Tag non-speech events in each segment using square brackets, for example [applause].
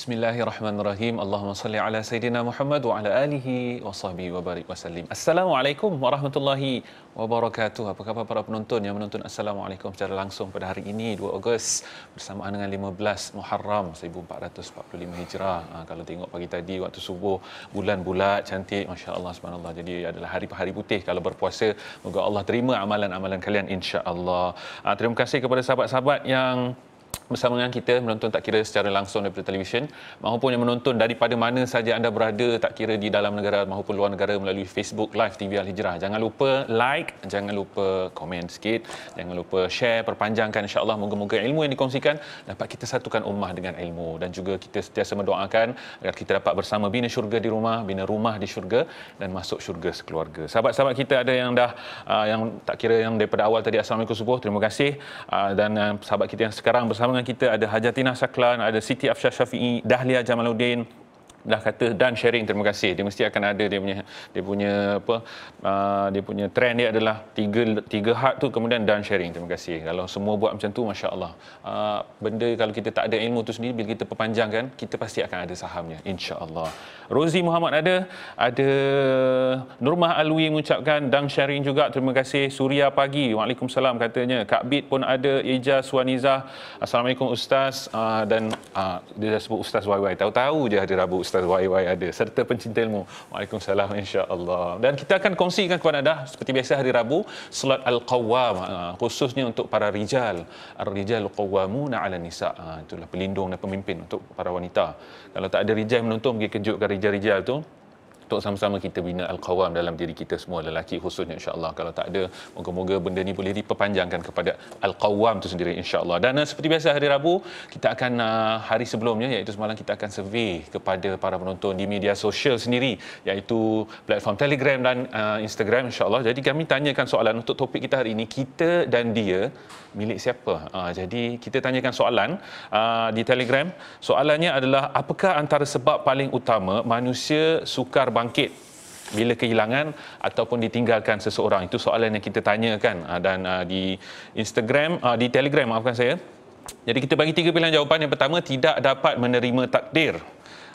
Bismillahirrahmanirrahim. Allahumma salli ala sayidina Muhammad wa ala alihi wa sahbihi wa barik wasallim. Assalamualaikum warahmatullahi wabarakatuh. Apa khabar para penonton yang menonton Assalamualaikum secara langsung pada hari ini 2 Ogos bersamaan dengan 15 Muharram 1445 Hijrah. Ha, kalau tengok pagi tadi waktu subuh bulan bulat cantik masya-Allah subhanallah. Jadi adalah hari-hari putih kalau berpuasa. Moga Allah terima amalan-amalan kalian insya-Allah. Ha, terima kasih kepada sahabat-sahabat yang bersama dengan kita menonton tak kira secara langsung daripada televisyen maupun yang menonton daripada mana saja anda berada tak kira di dalam negara maupun luar negara melalui Facebook Live TV Al Hijrah. Jangan lupa like, jangan lupa komen sikit, jangan lupa share, perpanjangkan Insyaallah, moga-moga ilmu yang dikongsikan dapat kita satukan ummah dengan ilmu dan juga kita sentiasa mendoakan agar kita dapat bersama bina syurga di rumah, bina rumah di syurga dan masuk syurga sekeluarga. Sahabat-sahabat kita ada yang dah ah, yang tak kira yang daripada awal tadi Assalamualaikum subuh, terima kasih ah, dan ah, sahabat kita yang sekarang bersama bersama dengan kita ada Hajatina Saklan, ada Siti Afsyah Syafi'i, Dahlia Jamaluddin, dah kata dan sharing terima kasih dia mesti akan ada dia punya dia punya apa uh, dia punya trend dia adalah tiga tiga hak tu kemudian dan sharing terima kasih kalau semua buat macam tu masya-Allah uh, benda kalau kita tak ada ilmu tu sendiri bila kita perpanjangkan kita pasti akan ada sahamnya insya-Allah Rozi Muhammad ada ada Nurmah Alwi mengucapkan dan sharing juga terima kasih Surya pagi Waalaikumsalam katanya Kak Bit pun ada Eja Suaniza, Assalamualaikum Ustaz uh, dan uh, dia dah sebut Ustaz wai wai. tahu-tahu je ada Rabu Ustaz YY ada serta pencinta ilmu. Waalaikumsalam insya-Allah. Dan kita akan kongsikan kepada anda seperti biasa hari Rabu solat al-qawwam ah, khususnya untuk para rijal. Ar-rijal qawwamuna 'ala nisa. Ah, itulah pelindung dan pemimpin untuk para wanita. Kalau tak ada rijal menonton pergi kejutkan rijal-rijal tu untuk sama-sama kita bina al-qawam dalam diri kita semua lelaki khususnya insya-Allah kalau tak ada moga-moga benda ni boleh diperpanjangkan kepada al-qawam tu sendiri insya-Allah dan eh, seperti biasa hari Rabu kita akan eh, hari sebelumnya iaitu semalam kita akan survey kepada para penonton di media sosial sendiri iaitu platform Telegram dan eh, Instagram insya-Allah jadi kami tanyakan soalan untuk topik kita hari ini kita dan dia milik siapa ah, jadi kita tanyakan soalan ah, di Telegram soalannya adalah apakah antara sebab paling utama manusia sukar bangkit bila kehilangan ataupun ditinggalkan seseorang itu soalan yang kita tanyakan ah, dan ah, di Instagram ah, di Telegram maafkan saya jadi kita bagi tiga pilihan jawapan yang pertama tidak dapat menerima takdir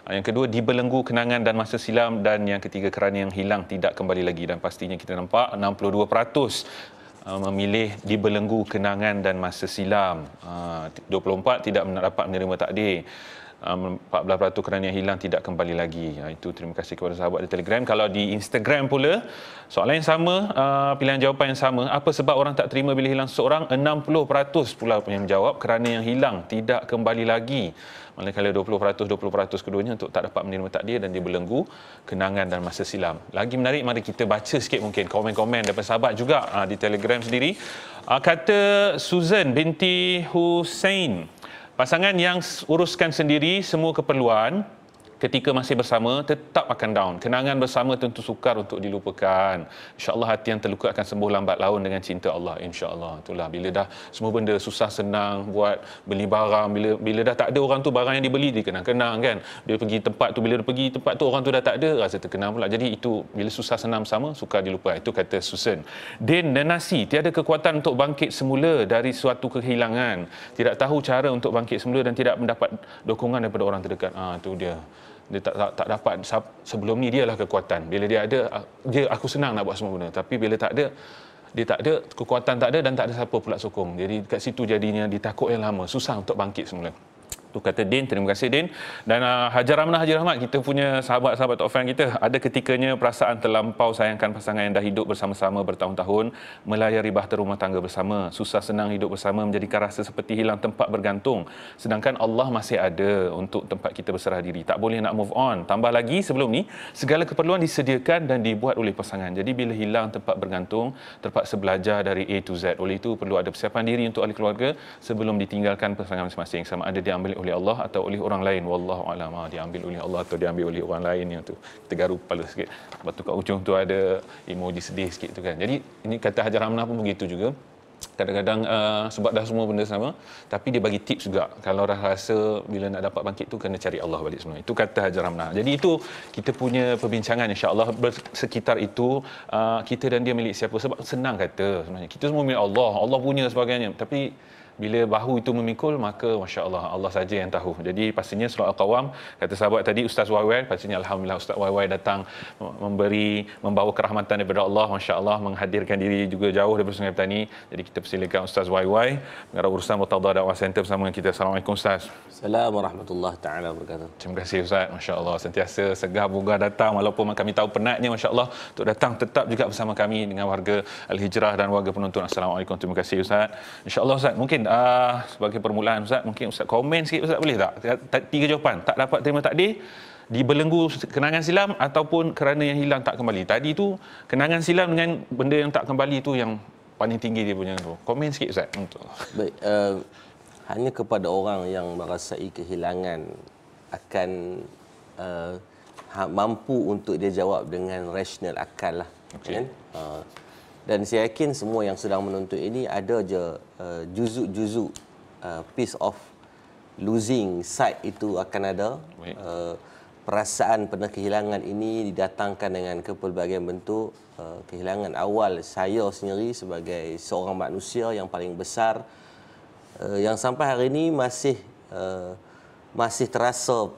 yang kedua dibelenggu kenangan dan masa silam dan yang ketiga kerana yang hilang tidak kembali lagi dan pastinya kita nampak 62% memilih dibelenggu kenangan dan masa silam 24 tidak dapat menerima takdir 14% um, kerana yang hilang tidak kembali lagi. Ha, itu terima kasih kepada sahabat di Telegram. Kalau di Instagram pula, soalan yang sama, uh, pilihan jawapan yang sama. Apa sebab orang tak terima bila hilang seorang? 60% pula yang menjawab kerana yang hilang tidak kembali lagi. Manakala 20%, 20% keduanya untuk tak dapat menerima takdir dan dia belenggu kenangan dan masa silam. Lagi menarik, mari kita baca sikit mungkin komen-komen daripada sahabat juga uh, di Telegram sendiri. Uh, kata Susan binti Hussein, Pasangan yang uruskan sendiri semua keperluan, ketika masih bersama tetap akan down. Kenangan bersama tentu sukar untuk dilupakan. Insya-Allah hati yang terluka akan sembuh lambat laun dengan cinta Allah insya-Allah. Itulah bila dah semua benda susah senang buat beli barang bila bila dah tak ada orang tu barang yang dibeli dikenang-kenang kan. Bila pergi tempat tu bila pergi tempat tu orang tu dah tak ada rasa terkenang pula. Jadi itu bila susah senang bersama sukar dilupakan. Itu kata Susan. Din nasi tiada kekuatan untuk bangkit semula dari suatu kehilangan. Tidak tahu cara untuk bangkit semula dan tidak mendapat dokongan daripada orang terdekat. Ah ha, tu dia dia tak, tak tak dapat sebelum ni dialah kekuatan bila dia ada dia aku senang nak buat semua benda tapi bila tak ada dia tak ada kekuatan tak ada dan tak ada siapa pula sokong jadi kat situ jadinya ditakut yang lama susah untuk bangkit semula tu kata Din terima kasih Din dan uh, Hajar Ramnah Hajar Ahmad kita punya sahabat-sahabat top fan kita ada ketikanya perasaan terlampau sayangkan pasangan yang dah hidup bersama-sama bertahun-tahun melayari bahtera rumah tangga bersama susah senang hidup bersama menjadi rasa seperti hilang tempat bergantung sedangkan Allah masih ada untuk tempat kita berserah diri tak boleh nak move on tambah lagi sebelum ni segala keperluan disediakan dan dibuat oleh pasangan jadi bila hilang tempat bergantung terpaksa belajar dari A to Z oleh itu perlu ada persiapan diri untuk ahli keluarga sebelum ditinggalkan pasangan masing-masing sama ada diambil oleh oleh Allah atau oleh orang lain wallahu alama ah, diambil oleh Allah atau diambil oleh orang lain yang tu kita garuk kepala sikit batu kat ujung tu ada emoji sedih sikit tu kan jadi ini kata Hajar Ramnah pun begitu juga kadang-kadang uh, sebab dah semua benda sama tapi dia bagi tips juga kalau rasa bila nak dapat bangkit tu kena cari Allah balik semua itu kata Hajar Ramnah jadi itu kita punya perbincangan insya-Allah sekitar itu uh, kita dan dia milik siapa sebab senang kata sebenarnya kita semua milik Allah Allah punya sebagainya tapi bila bahu itu memikul maka masya Allah Allah saja yang tahu jadi pastinya surah Al-Qawam kata sahabat tadi Ustaz Waiwai pastinya Alhamdulillah Ustaz Waiwai datang memberi membawa kerahmatan daripada Allah masya Allah menghadirkan diri juga jauh daripada Sungai Petani jadi kita persilakan Ustaz Waiwai mengarah urusan Mutadda Dakwah Center bersama dengan kita Assalamualaikum Ustaz Assalamualaikum Warahmatullahi Ta'ala Berkata Terima kasih Ustaz masya Allah sentiasa segah bugar datang walaupun kami tahu penatnya masya Allah untuk datang tetap juga bersama kami dengan warga Al-Hijrah dan warga penonton Assalamualaikum terima kasih Ustaz insya Allah Ustaz mungkin uh, sebagai permulaan Ustaz, mungkin Ustaz komen sikit Ustaz boleh tak? Tiga jawapan, tak dapat terima takdir, dibelenggu kenangan silam ataupun kerana yang hilang tak kembali. Tadi tu kenangan silam dengan benda yang tak kembali tu yang paling tinggi dia punya tu. Komen sikit Ustaz. Untuk. Baik, uh, hanya kepada orang yang merasai kehilangan akan uh, mampu untuk dia jawab dengan rasional akal lah. Okay. Kan? Uh, dan saya yakin semua yang sedang menuntut ini ada je uh, juzuk-juzuk uh, piece of losing side itu akan ada uh, perasaan pernah kehilangan ini didatangkan dengan kepelbagaian bentuk uh, kehilangan awal saya sendiri sebagai seorang manusia yang paling besar uh, yang sampai hari ini masih uh, masih terasa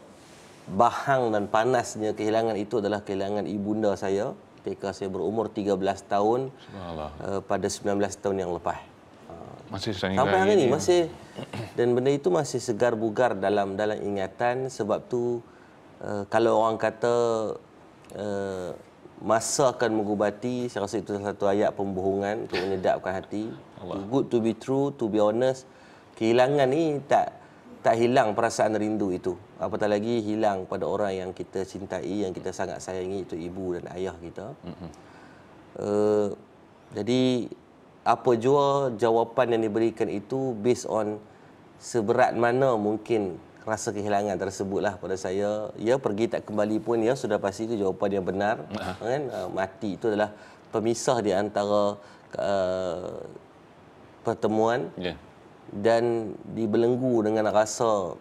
bahang dan panasnya kehilangan itu adalah kehilangan ibunda saya ketika saya berumur 13 tahun uh, pada 19 tahun yang lepas. Ah. Masih sampai hari ini ya. masih dan benda itu masih segar bugar dalam dalam ingatan sebab tu uh, kalau orang kata uh, masa akan mengubati saya rasa itu satu ayat pembohongan untuk menyedapkan hati Allah. good to be true to be honest kehilangan ni tak tak hilang perasaan rindu itu. Apatah lagi hilang pada orang yang kita cintai, yang kita sangat sayangi itu ibu dan ayah kita. Mm-hmm. Uh, jadi apa jua jawapan yang diberikan itu based on seberat mana mungkin rasa kehilangan tersebutlah pada saya. Ya pergi tak kembali pun ya sudah pasti itu jawapan yang benar. Mm-hmm. Kan? Uh, mati itu adalah pemisah di antara uh, pertemuan. Yeah dan dibelenggu dengan rasa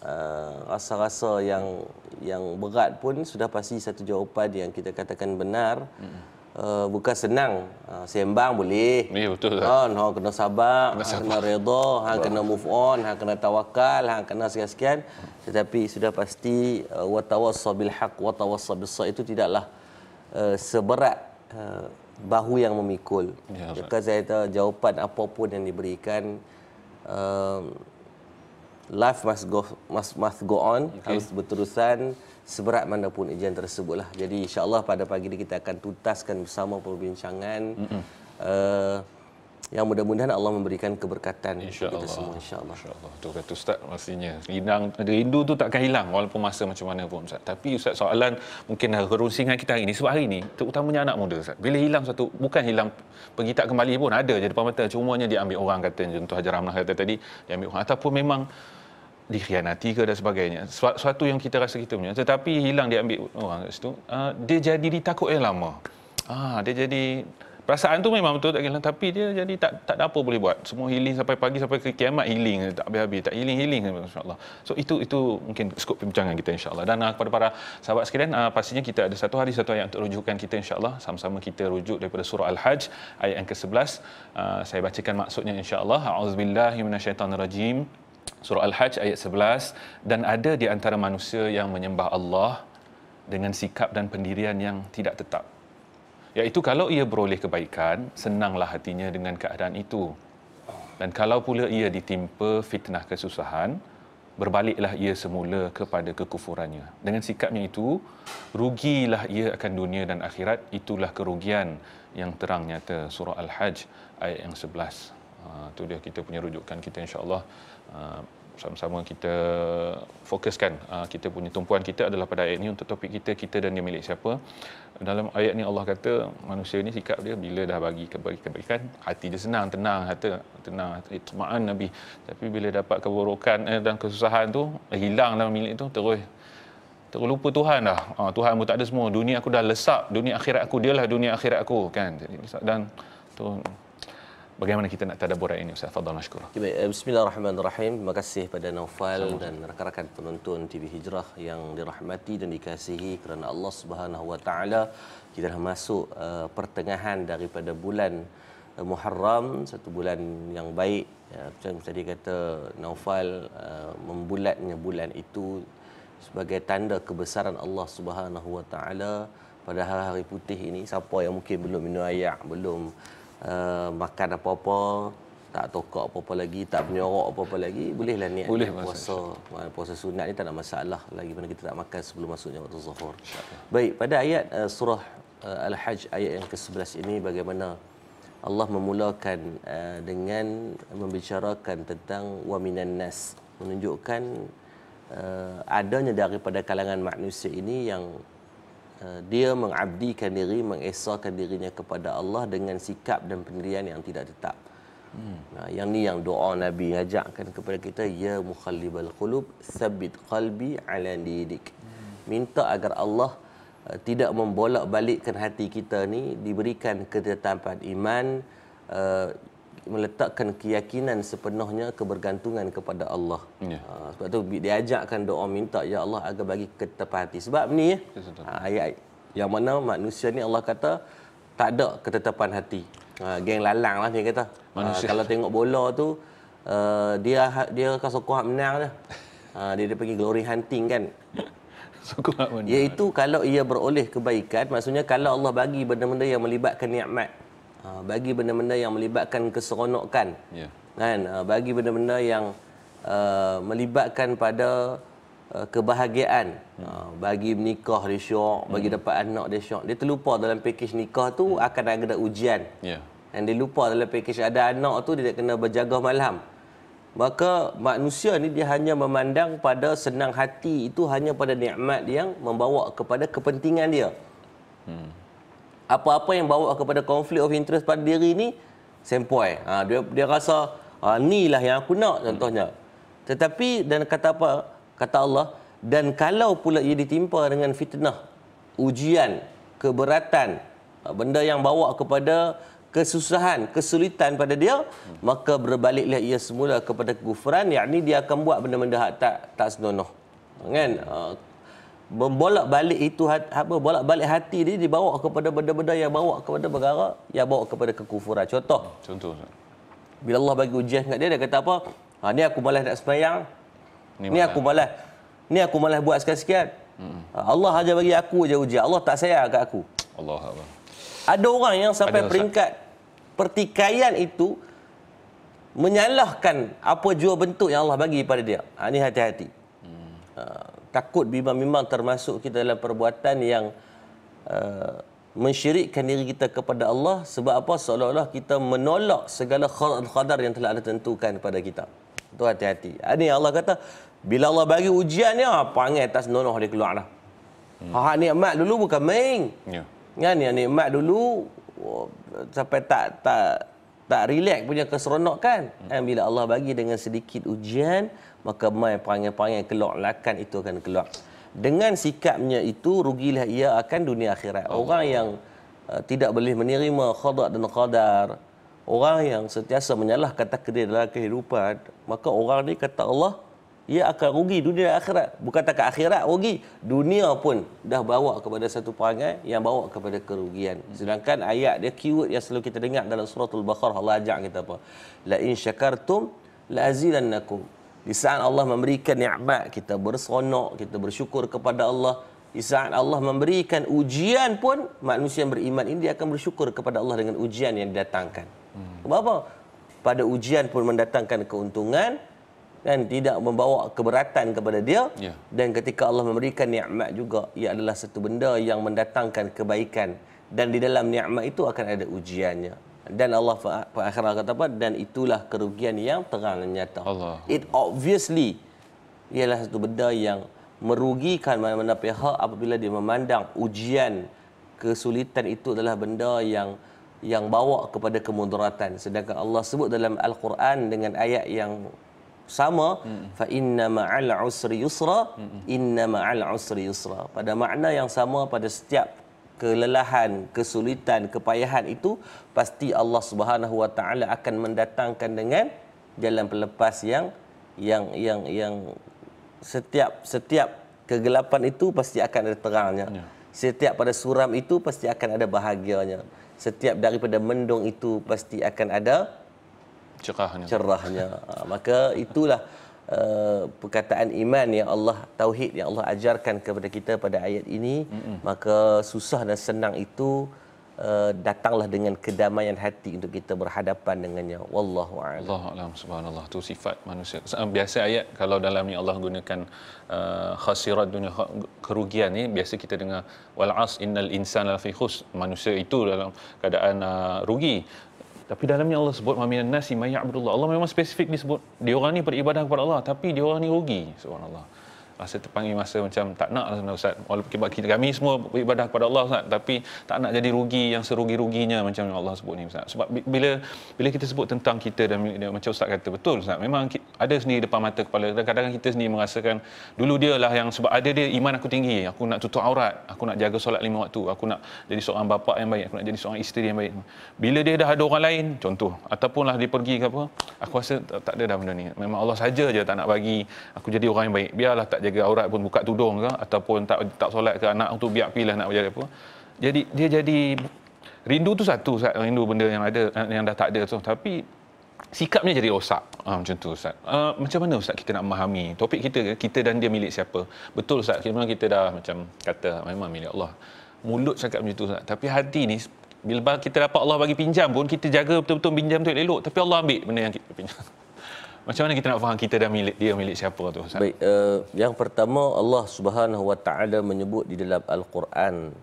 uh, rasa-rasa yang yang berat pun sudah pasti satu jawapan yang kita katakan benar. Hmm. Uh, bukan senang uh, sembang boleh. Ya betul. Ha uh, no, kena sabar, kena, ah, sabar. kena redha, hang ah, kena move on, hang ah, kena tawakal, hang kena sekian-sekian. Tetapi sudah pasti uh, wa tawassal bil haq wa tawassal bis itu tidaklah uh, seberat uh, bahu yang memikul. Ya, Jika saya tahu jawapan apapun yang diberikan um, life must go must must go on okay. harus berterusan seberat mana pun ujian lah. Jadi Insyaallah pada pagi ini kita akan tuntaskan bersama perbincangan. Mm-hmm. Uh, yang mudah-mudahan Allah memberikan keberkatan insya kita Allah. semua insya-Allah. Insya-Allah. Tu kata ustaz maksudnya rindang rindu tu takkan hilang walaupun masa macam mana pun ustaz. Tapi ustaz soalan mungkin kerusingan kita hari ini sebab hari ini terutamanya anak muda ustaz. Bila hilang satu bukan hilang pergi tak kembali pun ada je depan mata cumanya diambil orang kata contoh Hajar Ramlah kata tadi diambil orang ataupun memang dikhianati ke dan sebagainya. Suatu yang kita rasa kita punya tetapi hilang diambil orang kat situ uh, dia jadi ditakut yang lama. Ah dia jadi perasaan tu memang betul tak hilang tapi dia jadi tak tak ada apa boleh buat semua healing sampai pagi sampai ke kiamat healing tak habis-habis tak healing-healing Allah. so itu itu mungkin skop perbincangan kita Insya Allah. dan ah, kepada para sahabat sekalian ah, pastinya kita ada satu hari satu ayat untuk rujukan kita Insya Allah. sama-sama kita rujuk daripada surah al-hajj ayat yang ke-11 ah, saya bacakan maksudnya Insya insyaallah auzubillahi minasyaitonirrajim surah al-hajj ayat 11 dan ada di antara manusia yang menyembah Allah dengan sikap dan pendirian yang tidak tetap iaitu kalau ia beroleh kebaikan senanglah hatinya dengan keadaan itu dan kalau pula ia ditimpa fitnah kesusahan berbaliklah ia semula kepada kekufurannya dengan sikapnya itu rugilah ia akan dunia dan akhirat itulah kerugian yang terang nyata surah al-hajj ayat yang 11 itu ah, dia kita punya rujukan kita insyaallah ah, sama-sama kita fokuskan uh, kita punya tumpuan kita adalah pada ayat ni untuk topik kita kita dan dia milik siapa dalam ayat ni Allah kata manusia ini sikap dia bila dah bagi kebaikan hati dia senang tenang hati tenang itma'an nabi tapi bila dapat keburukan eh, dan kesusahan tu eh, hilang dalam milik tu terus terus lupa Tuhan dah ah, Tuhan pun tak ada semua dunia aku dah lesap dunia akhirat aku dia lah dunia akhirat aku kan dan tu bagaimana kita nak tadabburan ini Ustaz Fadhil Mashkur? Baik, eh, bismillahirrahmanirrahim. Terima kasih kepada Naufal dan rakan-rakan penonton TV Hijrah yang dirahmati dan dikasihi kerana Allah Subhanahu Wa Taala. Kita dah masuk uh, pertengahan daripada bulan uh, Muharram, satu bulan yang baik. Ya, macam tadi kata Naufal, uh, membulatnya bulan itu sebagai tanda kebesaran Allah Subhanahu Wa Taala pada hari-hari putih ini siapa yang mungkin belum minum air belum Eh, makan apa-apa, tak tokak apa-apa lagi, tak menyorok apa-apa lagi, bolehlah niat Boleh puasa. Masa. Puasa sunat ni tak ada masalah lagi mana kita tak makan sebelum masuknya waktu zuhur. Baik, pada ayat uh, surah uh, Al-Hajj ayat yang ke-11 ini bagaimana Allah memulakan uh, dengan membicarakan tentang wa minan nas menunjukkan uh, adanya daripada kalangan manusia ini yang Eh, dia mengabdikan diri mengesahkan dirinya kepada Allah dengan sikap dan pendirian yang tidak tetap. Hmm. Nah, yang ni yang doa Nabi ajakkan kepada kita ya mukhallibal qulub sabbit qalbi ala didik. Hmm. Minta agar Allah uh, tidak membolak-balikkan hati kita ni diberikan ketetapan iman uh, meletakkan keyakinan sepenuhnya kebergantungan kepada Allah. Ya. Uh, sebab tu diajakkan doa minta ya Allah agar bagi ketetapan hati. Sebab ni ya, ah, uh, ayat yang mana manusia ni Allah kata tak ada ketetapan hati. Uh, geng lalang lah ni kata. Uh, kalau tengok bola tu uh, dia ha- dia akan sokong hak menang dia. [laughs] Uh, dia dia pergi glory hunting kan. Sokong hak menang. Iaitu kalau ia beroleh kebaikan, maksudnya kalau Allah bagi benda-benda yang melibatkan nikmat, Ha, bagi benda-benda yang melibatkan keseronokan yeah. kan ha, bagi benda-benda yang uh, melibatkan pada uh, kebahagiaan hmm. bagi nikah, dia syok bagi hmm. dapat anak dia syok dia terlupa dalam pakej nikah tu hmm. akan ada ujian yeah. and dia lupa dalam pakej ada anak tu dia kena berjaga malam maka manusia ni dia hanya memandang pada senang hati itu hanya pada nikmat yang membawa kepada kepentingan dia hmm apa-apa yang bawa kepada konflik of interest pada diri ni sempoi. Ha, dia dia rasa ha, ni lah yang aku nak contohnya. Tetapi dan kata apa kata Allah dan kalau pula ia ditimpa dengan fitnah, ujian, keberatan, ha, benda yang bawa kepada kesusahan, kesulitan pada dia, maka berbaliklah ia semula kepada kufuran, yakni dia akan buat benda-benda tak tak senonoh. Kan? Ha, membolak balik itu apa bolak balik hati dia dibawa kepada benda-benda yang bawa kepada perkara yang bawa kepada kekufuran contoh contoh bila Allah bagi ujian dekat dia dia kata apa ha ni aku malas nak sembahyang ni, ni aku malas ni aku malas buat sekian-sekian hmm. Allah aja bagi aku je ujian Allah tak sayang kat aku Allah Allah ada orang yang sampai ada peringkat usah. pertikaian itu menyalahkan apa jua bentuk yang Allah bagi pada dia ha ni hati-hati mm. ha, takut bimbang memang termasuk kita dalam perbuatan yang uh, mensyirikkan diri kita kepada Allah sebab apa seolah-olah kita menolak segala khadar yang telah Allah tentukan kepada kita. Itu hati-hati. Ini Allah kata bila Allah bagi ujian ni ah, panggil atas nonoh dia keluar dah. Hmm. Ha nikmat dulu bukan main. Ya. Yeah. Kan ni nikmat dulu oh, sampai tak tak tak relax punya keseronokan. Hmm. Kan bila Allah bagi dengan sedikit ujian maka mai perangai-perangai keluar lakan itu akan keluar dengan sikapnya itu rugilah ia akan dunia akhirat Allah. orang yang uh, tidak boleh menerima khadak dan qadar orang yang sentiasa kata takdir dalam kehidupan maka orang ni kata Allah ia akan rugi dunia akhirat bukan takat akhirat rugi dunia pun dah bawa kepada satu perangai yang bawa kepada kerugian sedangkan ayat dia keyword yang selalu kita dengar dalam suratul baqarah Allah ajak kita apa la in syakartum la azilannakum di saat Allah memberikan ni'mat, kita bersonok, kita bersyukur kepada Allah. Di saat Allah memberikan ujian pun, manusia yang beriman ini akan bersyukur kepada Allah dengan ujian yang didatangkan. Hmm. Sebab apa? Pada ujian pun mendatangkan keuntungan dan tidak membawa keberatan kepada dia. Ya. Dan ketika Allah memberikan ni'mat juga, ia adalah satu benda yang mendatangkan kebaikan. Dan di dalam ni'mat itu akan ada ujiannya dan Allah akhirnya kata apa dan itulah kerugian yang terang dan nyata Allah. it obviously ialah satu benda yang merugikan mana-mana pihak apabila dia memandang ujian kesulitan itu adalah benda yang yang bawa kepada kemudaratan sedangkan Allah sebut dalam al-Quran dengan ayat yang sama fa inna ma'al usri yusra inna ma'al usri yusra pada makna yang sama pada setiap kelelahan, kesulitan, kepayahan itu pasti Allah Subhanahu Wa Taala akan mendatangkan dengan jalan pelepas yang yang yang yang setiap setiap kegelapan itu pasti akan ada terangnya. Ya. Setiap pada suram itu pasti akan ada bahagianya. Setiap daripada mendung itu pasti akan ada cerahnya. Cerahnya. Ha, maka itulah Eh, perkataan iman yang Allah tauhid yang Allah ajarkan kepada kita pada ayat ini mm-hmm. maka susah dan senang itu Uh, datanglah dengan kedamaian hati untuk kita berhadapan dengannya wallahu a'lam Allahu a'lam subhanallah tu sifat manusia biasa ayat kalau dalam ni Allah gunakan uh, khasirat dunia kerugian ni biasa kita dengar wal as innal insana lafi khus manusia itu dalam keadaan uh, rugi tapi dalamnya Allah sebut maminan nasi may'budullah. Allah memang spesifik disebut dia orang ni beribadah kepada Allah tapi dia orang ni rugi subhanallah. So, masa terpanggil masa macam tak nak lah Ustaz. Walaupun kita, kita kami semua beribadah kepada Allah Ustaz, tapi tak nak jadi rugi yang serugi-ruginya macam yang Allah sebut ni Ustaz. Sebab bila bila kita sebut tentang kita dan macam Ustaz kata betul Ustaz, memang ada sendiri depan mata kepala dan kadang-kadang kita sendiri merasakan dulu dia lah yang sebab ada dia iman aku tinggi, aku nak tutup aurat, aku nak jaga solat lima waktu, aku nak jadi seorang bapa yang baik, aku nak jadi seorang isteri yang baik. Bila dia dah ada orang lain, contoh, ataupun lah dia pergi ke apa, aku rasa tak, tak ada dah benda ni. Memang Allah saja je tak nak bagi aku jadi orang yang baik. Biarlah tak jaga jaga aurat pun buka tudung ke ataupun tak tak solat ke anak tu biar pilih nak jadi apa. Jadi dia jadi rindu tu satu Ustaz, rindu benda yang ada eh, yang dah tak ada tu tapi sikapnya jadi rosak. Ha, macam tu Ustaz. Uh, macam mana Ustaz kita nak memahami topik kita kita dan dia milik siapa? Betul Ustaz, kita kita dah macam kata memang milik Allah. Mulut cakap macam tu Ustaz, tapi hati ni bila kita dapat Allah bagi pinjam pun kita jaga betul-betul pinjam tu elok tapi Allah ambil benda yang kita pinjam. Macam mana kita nak faham kita dah milik dia milik siapa tu Ustaz? Baik, uh, yang pertama Allah Subhanahu Wa Taala menyebut di dalam Al-Quran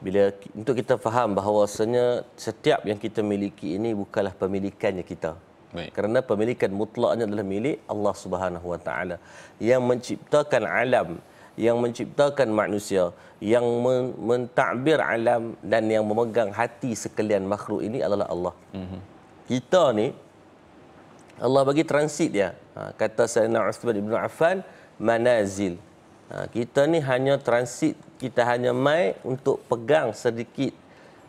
bila untuk kita faham bahawasanya setiap yang kita miliki ini bukanlah pemilikannya kita. Baik. Kerana pemilikan mutlaknya adalah milik Allah Subhanahu Wa Taala yang menciptakan alam yang menciptakan manusia yang men- mentadbir alam dan yang memegang hati sekalian makhluk ini adalah Allah. Mm-hmm. Kita ni Allah bagi transit dia. Ha, kata Sayyidina Uthman Ibn Affan, manazil. Ha, kita ni hanya transit, kita hanya mai untuk pegang sedikit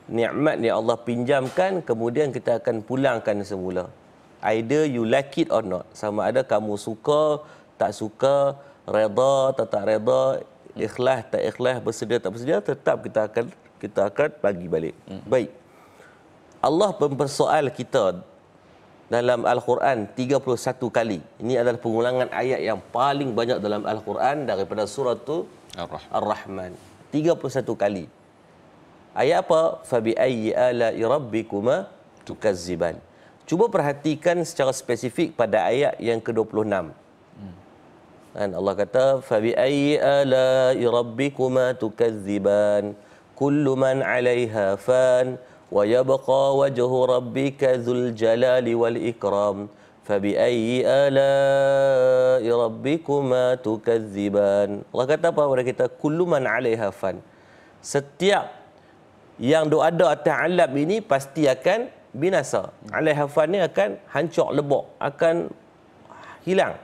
nikmat yang Allah pinjamkan, kemudian kita akan pulangkan semula. Either you like it or not. Sama ada kamu suka, tak suka, reda atau tak reda, ikhlas tak ikhlas, bersedia tak bersedia, tetap kita akan kita akan bagi balik. Hmm. Baik. Allah mempersoal kita dalam Al-Quran 31 kali. Ini adalah pengulangan ayat yang paling banyak dalam Al-Quran daripada surah tu Ar-Rahman. 31 kali. Ayat apa? Fabi ayyi ala'i rabbikuma tukazziban. Cuba perhatikan secara spesifik pada ayat yang ke-26. Hmm. Allah kata fabi ayyi ala'i rabbikuma tukazziban kullu man 'alayha fan ويبقى وجه ربك ذو الجلال والإكرام فبأي آلاء ربكما تكذبان Allah kata apa kepada kita kullu man 'alaiha fan setiap yang duk ada atas alam ini pasti akan binasa alaiha fan ni akan hancur lebok akan hilang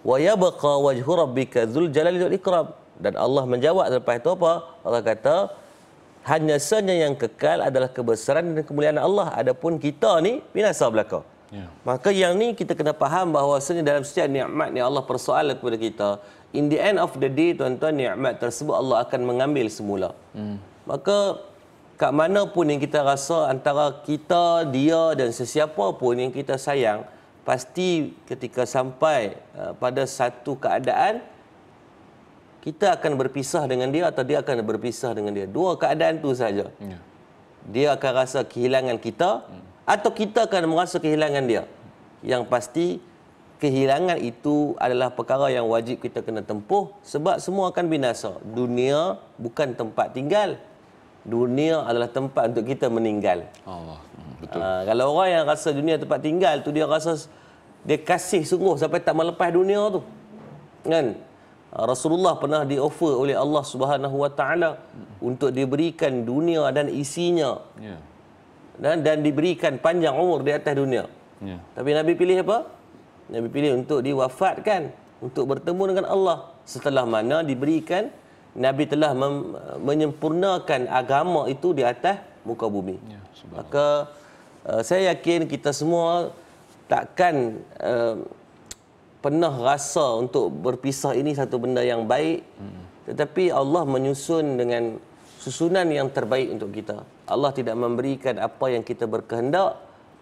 wa yabqa wajhu rabbika dzul jalali wal ikram dan Allah menjawab selepas itu apa Allah kata hanya sahaja yang kekal adalah kebesaran dan kemuliaan Allah. Adapun kita ni binasa belaka. Yeah. Maka yang ni kita kena faham bahawa dalam setiap nikmat ni Allah persoal kepada kita. In the end of the day tuan-tuan nikmat tersebut Allah akan mengambil semula. Mm. Maka kat mana pun yang kita rasa antara kita, dia dan sesiapa pun yang kita sayang pasti ketika sampai uh, pada satu keadaan kita akan berpisah dengan dia atau dia akan berpisah dengan dia. Dua keadaan tu saja. Yeah. Dia akan rasa kehilangan kita yeah. atau kita akan merasa kehilangan dia. Yang pasti kehilangan itu adalah perkara yang wajib kita kena tempuh sebab semua akan binasa. Dunia bukan tempat tinggal. Dunia adalah tempat untuk kita meninggal. Allah. Hmm, betul. Uh, kalau orang yang rasa dunia tempat tinggal tu dia rasa dia kasih sungguh sampai tak melepas dunia tu. Kan? Ah, Rasulullah pernah di offer oleh Allah Subhanahu Wa Taala untuk diberikan dunia dan isinya. Ya. Dan dan diberikan panjang umur di atas dunia. Ya. Tapi Nabi pilih apa? Nabi pilih untuk diwafatkan untuk bertemu dengan Allah setelah mana diberikan Nabi telah menyempurnakan agama itu di atas muka bumi. Ya, Maka uh, saya yakin kita semua takkan uh, pernah rasa untuk berpisah ini satu benda yang baik tetapi Allah menyusun dengan susunan yang terbaik untuk kita Allah tidak memberikan apa yang kita berkehendak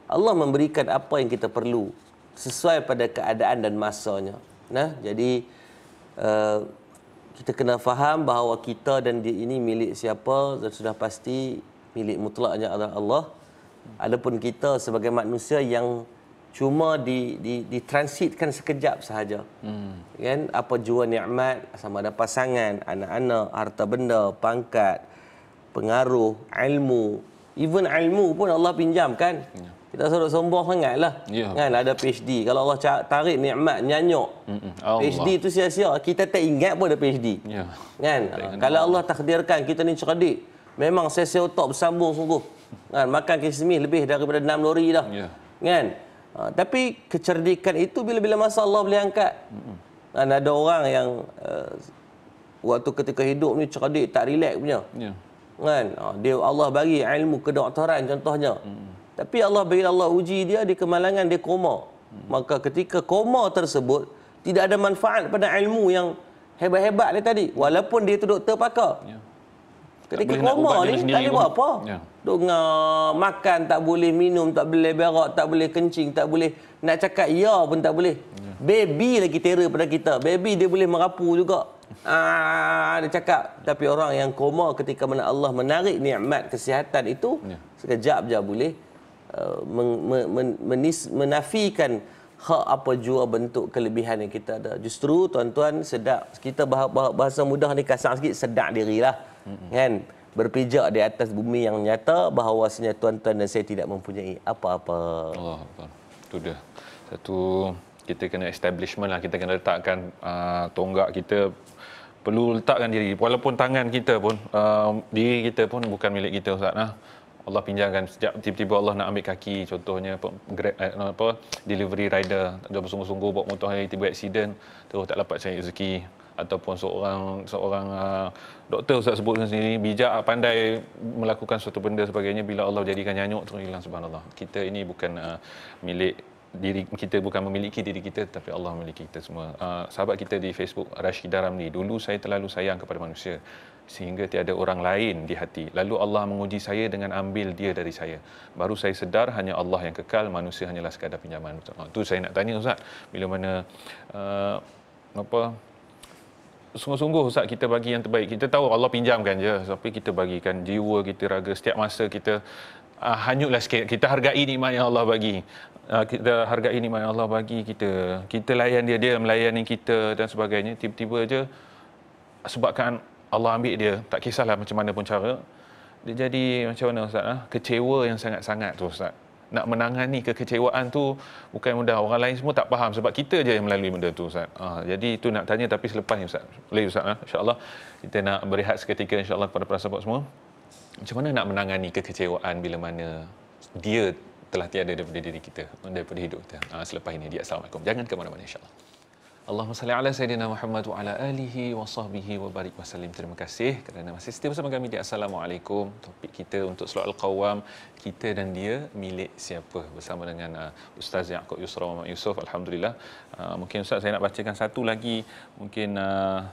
Allah memberikan apa yang kita perlu sesuai pada keadaan dan masanya nah jadi uh, kita kena faham bahawa kita dan dia ini milik siapa dan sudah pasti milik mutlaknya adalah Allah adapun kita sebagai manusia yang cuma di di ditransitkan sekejap sahaja. Hmm. Kan apa jua nikmat sama ada pasangan, anak-anak, harta benda, pangkat, pengaruh, ilmu. Even ilmu pun Allah pinjamkan. Yeah. Kita sorok sombong sangatlah. Yeah. Kan ada PhD. Kalau Allah tarik nikmat nyanyok, Mm-mm. PhD tu sia-sia. Kita tak ingat pun ada PhD. Yeah. Kan? Kalau Allah takdirkan kita ni cerdik, memang sesi otak bersambung sungguh. Kan makan kismis lebih daripada 6 lori dah. Yeah. Kan? Ha, tapi kecerdikan itu bila-bila masa Allah boleh angkat. Hmm. ada orang yang uh, waktu ketika hidup ni cerdik tak relax punya. Yeah. Kan? Ha, dia Allah bagi ilmu kedoktoran contohnya. Hmm. Tapi Allah bagi Allah uji dia di kemalangan dia koma. Hmm. Maka ketika koma tersebut tidak ada manfaat pada ilmu yang hebat-hebat dia tadi walaupun dia tu doktor pakar. Yeah. Ketika tak koma ni tak boleh buat apa. Ya. Duk uh, makan tak boleh, minum tak boleh, berak tak boleh, kencing tak boleh. Nak cakap ya pun tak boleh. Ya. Baby lagi terror pada kita. Baby dia boleh merapu juga. Ah, dia cakap. Tapi orang yang koma ketika mana Allah menarik nikmat kesihatan itu, ya. sekejap je boleh uh, men, men, men, menis, menafikan hak apa jua bentuk kelebihan yang kita ada. Justru tuan-tuan sedap kita bahasa mudah ni kasar sikit sedak dirilah. Mm-hmm. Kan? Berpijak di atas bumi yang nyata bahawa bahawasanya tuan-tuan dan saya tidak mempunyai apa-apa. Allah Akbar. Itu dia. Satu kita kena establishment lah. Kita kena letakkan uh, tonggak kita perlu letakkan diri. Walaupun tangan kita pun, uh, diri kita pun bukan milik kita Ustaz. Nah. Allah pinjamkan sejak tiba-tiba Allah nak ambil kaki contohnya grab eh, apa delivery rider dia bersungguh-sungguh bawa motor hari tiba accident terus tak dapat cari rezeki ataupun seorang seorang uh, doktor ustaz sebut sendiri bijak ah, pandai melakukan suatu benda sebagainya bila Allah jadikan nyanyuk terus hilang subhanallah kita ini bukan uh, milik diri kita bukan memiliki diri kita tapi Allah memiliki kita semua uh, sahabat kita di Facebook Rashidah Ramli dulu saya terlalu sayang kepada manusia sehingga tiada orang lain di hati. Lalu Allah menguji saya dengan ambil dia dari saya. Baru saya sedar hanya Allah yang kekal, manusia hanyalah sekadar pinjaman. Itu saya nak tanya Ustaz, bila mana uh, apa sungguh-sungguh Ustaz kita bagi yang terbaik. Kita tahu Allah pinjamkan je, tapi kita bagikan jiwa kita, raga, setiap masa kita uh, hanyutlah sikit. Kita hargai nikmat yang Allah bagi. Uh, kita hargai nikmat yang Allah bagi kita. Kita layan dia, dia melayani kita dan sebagainya. Tiba-tiba je sebabkan Allah ambil dia tak kisahlah macam mana pun cara dia jadi macam mana ustaz ah kecewa yang sangat-sangat tu ustaz nak menangani kekecewaan tu bukan mudah orang lain semua tak faham sebab kita je yang melalui benda tu ustaz ah jadi itu nak tanya tapi selepas ni ustaz boleh ustaz ah insyaallah kita nak berehat seketika insyaallah kepada para sahabat semua macam mana nak menangani kekecewaan bila mana dia telah tiada daripada diri kita daripada hidup kita ah selepas ini dia assalamualaikum jangan ke mana-mana insyaallah Allahumma salli ala sayyidina Muhammad wa ala alihi wa sahbihi wa barik wa Terima kasih kerana masih setia bersama kami di Assalamualaikum. Topik kita untuk Solat Al-Qawwam, kita dan dia milik siapa? Bersama dengan uh, Ustaz Yaakob Yusra Muhammad Yusof. Alhamdulillah. Uh, mungkin Ustaz saya nak bacakan satu lagi, mungkin uh,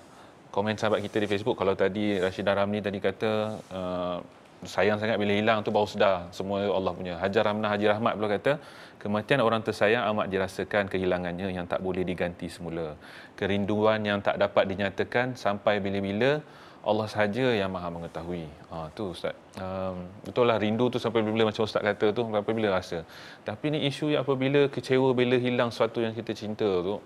komen sahabat kita di Facebook. Kalau tadi Rashidah Ramli tadi kata, uh, sayang sangat bila hilang tu baru sedar semua Allah punya. Hajar Ramnah Haji Rahmat beliau kata, kematian orang tersayang amat dirasakan kehilangannya yang tak boleh diganti semula. Kerinduan yang tak dapat dinyatakan sampai bila-bila Allah sahaja yang maha mengetahui. Ha, tu Ustaz. Um, betul lah rindu tu sampai bila-bila macam Ustaz kata tu, sampai bila rasa. Tapi ni isu yang apabila kecewa bila hilang sesuatu yang kita cinta tu,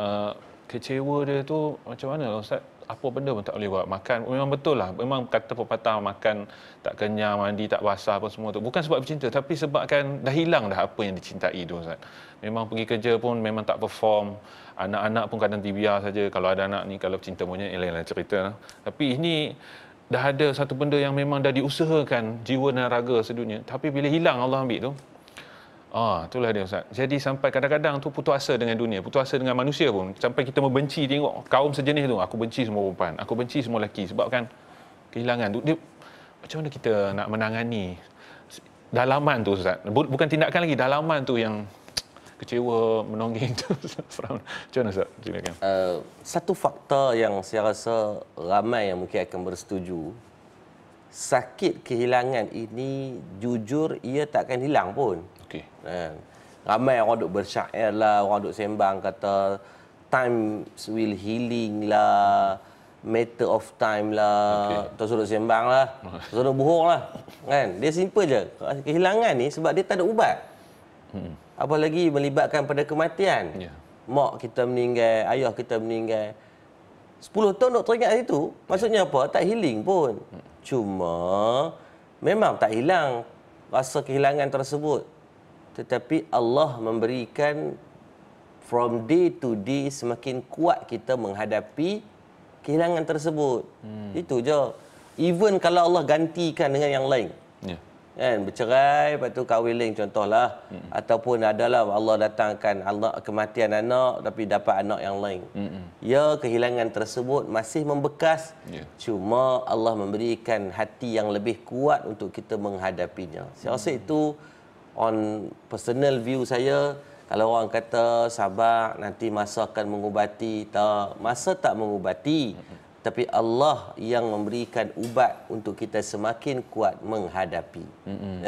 uh, kecewa dia tu macam mana Ustaz? Apa benda pun tak boleh buat. Makan memang betul lah. Memang kata pepatah makan tak kenyang, mandi tak basah apa semua tu. Bukan sebab cinta tapi sebab kan dah hilang dah apa yang dicintai tu Ustaz. Memang pergi kerja pun memang tak perform. Anak-anak pun kadang dibiar saja. Kalau ada anak ni kalau cinta punya lain-lain cerita. Tapi ini dah ada satu benda yang memang dah diusahakan jiwa dan raga sedunia. Tapi bila hilang Allah ambil tu, Ah, itulah dia Ustaz. Jadi sampai kadang-kadang tu putus asa dengan dunia, putus asa dengan manusia pun. Sampai kita membenci tengok kaum sejenis tu. Aku benci semua perempuan, aku benci semua lelaki sebab kan kehilangan tu. Dia, macam mana kita nak menangani dalaman tu Ustaz? Bukan tindakan lagi, dalaman tu yang kecewa, menongging tu. [laughs] Ustaz. Macam mana Ustaz? Silakan. Uh, satu fakta yang saya rasa ramai yang mungkin akan bersetuju sakit kehilangan ini jujur ia takkan hilang pun kan. Ramai orang duk bersyair lah, orang duk sembang kata times will healing lah, matter of time lah, okay. tak suruh sembang lah, tak suruh bohong lah. Kan? Dia simple je. Kehilangan ni sebab dia tak ada ubat. Hmm. Apalagi melibatkan pada kematian. Yeah. Mak kita meninggal, ayah kita meninggal. Sepuluh tahun nak teringat itu, maksudnya apa? Tak healing pun. Hmm. Cuma, memang tak hilang rasa kehilangan tersebut tetapi Allah memberikan from day to day semakin kuat kita menghadapi kehilangan tersebut. Hmm. Itu je. Even kalau Allah gantikan dengan yang lain. Ya. Yeah. Kan bercerai lepas tu kahwin lain contohlah hmm. ataupun adalah Allah datangkan Allah kematian anak tapi dapat anak yang lain. Hmm. Ya kehilangan tersebut masih membekas. Yeah. Cuma Allah memberikan hati yang lebih kuat untuk kita menghadapinya. Saya rasa hmm. itu on personal view saya kalau orang kata sabar nanti masa akan mengubati tak masa tak mengubati tapi Allah yang memberikan ubat untuk kita semakin kuat menghadapi ya mm-hmm.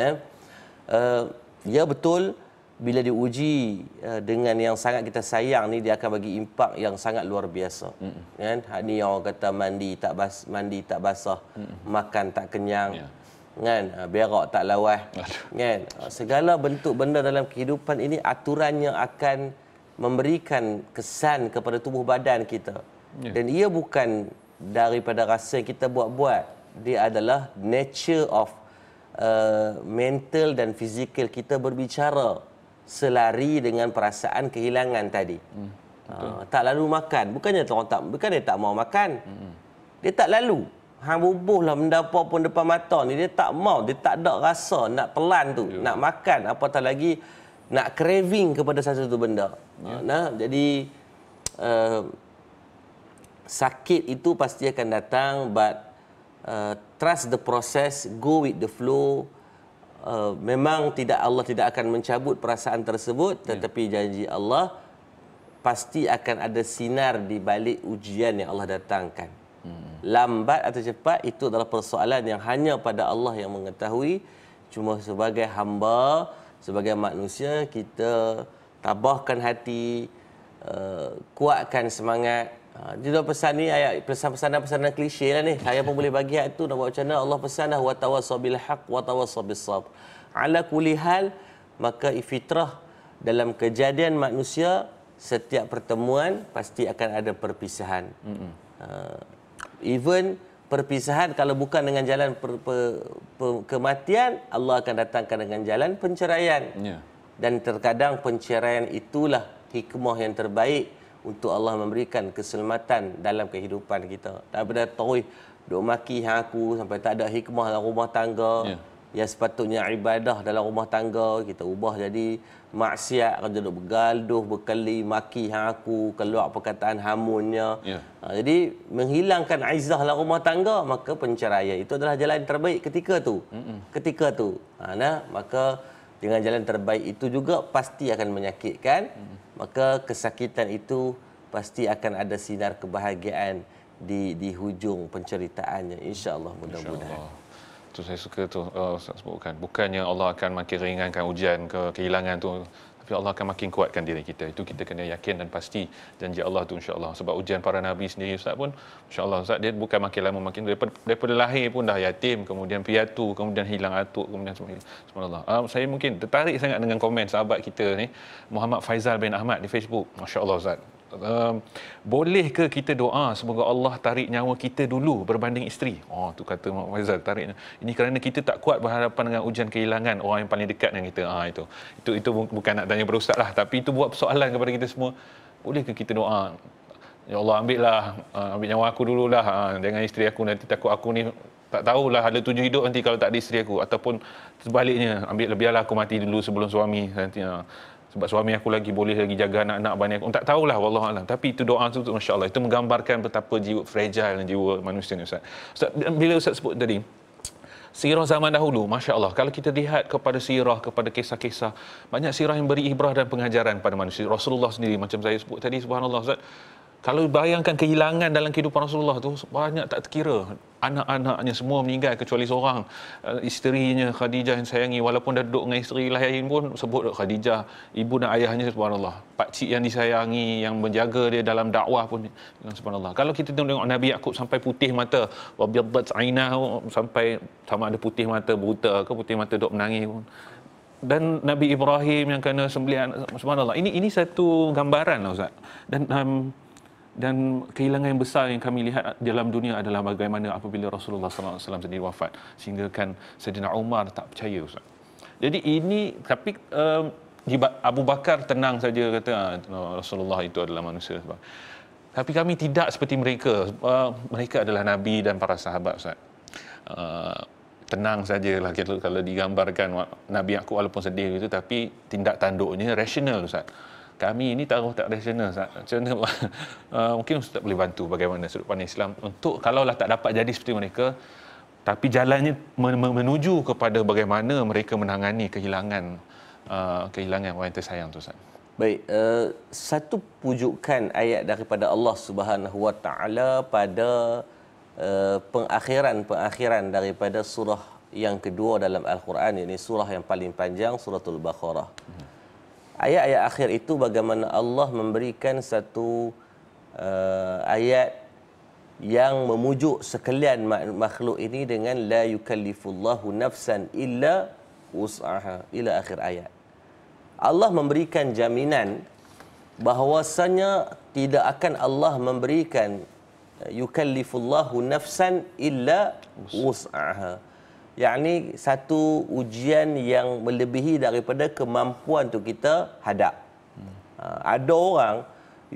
uh, ya betul bila diuji uh, dengan yang sangat kita sayang ni dia akan bagi impak yang sangat luar biasa mm-hmm. kan ha, ni orang kata mandi tak bas mandi tak basah mm-hmm. makan tak kenyang yeah kan ah, berak tak lawas kan ah, segala bentuk benda dalam kehidupan ini aturannya akan memberikan kesan kepada tubuh badan kita yeah. dan ia bukan daripada rasa yang kita buat-buat dia adalah nature of uh, mental dan fizikal kita berbicara selari dengan perasaan kehilangan tadi mm. uh, tak lalu makan bukannya orang tak bukan dia tak mau makan mm. dia tak lalu Hang bubuh lah benda apa pun depan mata ni Dia tak mau, dia tak ada rasa nak telan tu yeah. Nak makan, apatah lagi Nak craving kepada satu-satu benda yeah. Nah, Jadi uh, Sakit itu pasti akan datang But uh, Trust the process, go with the flow uh, Memang tidak Allah tidak akan mencabut perasaan tersebut ya. Tetapi yeah. janji Allah Pasti akan ada sinar di balik ujian yang Allah datangkan Lambat atau cepat itu adalah persoalan yang hanya pada Allah yang mengetahui. Cuma sebagai hamba, sebagai manusia kita tabahkan hati, uh, kuatkan semangat. Ha, jadi uh, pesan ni ayat pesan-pesanan-pesanan klise lah ni. Saya pun boleh bagi ayat tu nak buat macam mana. Allah pesan dah. Watawasaw bilhaq, watawasaw bisabr. Ala kulihal, maka ifitrah dalam kejadian manusia, setiap pertemuan pasti akan ada perpisahan. Mm -hmm. uh, even perpisahan kalau bukan dengan jalan per, per, per, kematian Allah akan datangkan dengan jalan penceraian yeah. dan terkadang penceraian itulah hikmah yang terbaik untuk Allah memberikan keselamatan dalam kehidupan kita daripada tauhid duk maki aku sampai tak ada hikmah dalam rumah tangga yeah yang sepatutnya ibadah dalam rumah tangga kita ubah jadi maksiat kerja duk bergaduh berkeli maki hang aku keluar perkataan hamunnya ya. ha, jadi menghilangkan aizah dalam rumah tangga maka penceraian itu adalah jalan terbaik ketika tu Mm-mm. ketika tu ha, nah maka dengan jalan terbaik itu juga pasti akan menyakitkan Mm-mm. maka kesakitan itu pasti akan ada sinar kebahagiaan di di hujung penceritaannya insyaallah mudah-mudahan Insya tu saya suka tu uh, sebutkan bukannya Allah akan makin ringankan ujian ke kehilangan tu tapi Allah akan makin kuatkan diri kita itu kita kena yakin dan pasti janji Allah tu insya Allah. sebab ujian para nabi sendiri ustaz pun insya Allah ustaz dia bukan makin lama makin daripada, daripada lahir pun dah yatim kemudian piatu kemudian hilang atuk kemudian subhanallah uh, saya mungkin tertarik sangat dengan komen sahabat kita ni Muhammad Faizal bin Ahmad di Facebook Allah ustaz Ehm, boleh ke kita doa semoga Allah tarik nyawa kita dulu berbanding isteri oh tu kata Mak Faizal tarik ini kerana kita tak kuat berhadapan dengan ujian kehilangan orang yang paling dekat dengan kita ah itu itu itu bukan nak tanya pada lah tapi itu buat persoalan kepada kita semua boleh ke kita doa ya Allah ambillah ah, ambil nyawa aku dululah dengan ah, isteri aku nanti takut aku ni tak tahulah ada tujuh hidup nanti kalau tak ada isteri aku ataupun sebaliknya ambil lebihlah aku mati dulu sebelum suami nanti ah sebab suami aku lagi boleh lagi jaga anak-anak banyak. aku. Tak tahulah wallahu alam. Tapi itu doa tu masya-Allah. Itu menggambarkan betapa jiwa fragile dan jiwa manusia ni ustaz. Ustaz bila ustaz sebut tadi Sirah zaman dahulu, Masya Allah, kalau kita lihat kepada sirah, kepada kisah-kisah, banyak sirah yang beri ibrah dan pengajaran pada manusia. Rasulullah sendiri, macam saya sebut tadi, subhanallah, Ustaz, kalau bayangkan kehilangan dalam kehidupan Rasulullah tu banyak tak terkira. Anak-anaknya semua meninggal kecuali seorang uh, isterinya Khadijah yang sayangi walaupun dah duduk dengan isteri lain pun sebut Khadijah ibu dan ayahnya subhanallah. Pak cik yang disayangi yang menjaga dia dalam dakwah pun subhanallah. Kalau kita tengok Nabi Yakub sampai putih mata, wabiyadat ainahu sampai sama ada putih mata buta ke putih mata duduk menangis pun dan Nabi Ibrahim yang kena sembelian subhanallah ini ini satu gambaran lah ustaz dan um, dan kehilangan yang besar yang kami lihat dalam dunia adalah bagaimana apabila Rasulullah SAW sendiri wafat sehingga kan Sayyidina Umar tak percaya Ustaz. Jadi ini tapi uh, Abu Bakar tenang saja kata ah, Rasulullah itu adalah manusia. Tapi kami tidak seperti mereka. Uh, mereka adalah nabi dan para sahabat Ustaz. Uh, tenang sajalah kalau, kalau digambarkan nabi aku walaupun sedih itu tapi tindak tanduknya rasional Ustaz kami ini taruh tak rasional Ustaz. Macam uh, [laughs] mungkin Ustaz boleh bantu bagaimana sudut pandang Islam untuk kalaulah tak dapat jadi seperti mereka tapi jalannya menuju kepada bagaimana mereka menangani kehilangan uh, kehilangan orang yang tersayang tu Ustaz. Baik, uh, satu pujukan ayat daripada Allah Subhanahu Wa Taala pada uh, pengakhiran-pengakhiran daripada surah yang kedua dalam Al-Quran ini surah yang paling panjang suratul Baqarah. Hmm ayat-ayat akhir itu bagaimana Allah memberikan satu uh, ayat yang memujuk sekalian makhluk ini dengan la yukallifullahu nafsan illa wus'aha ila akhir ayat. Allah memberikan jaminan bahawasanya tidak akan Allah memberikan eh, yukallifullahu nafsan illa wus'aha. Us- yang ini satu ujian yang melebihi daripada kemampuan tu kita hadap. Hmm. ada orang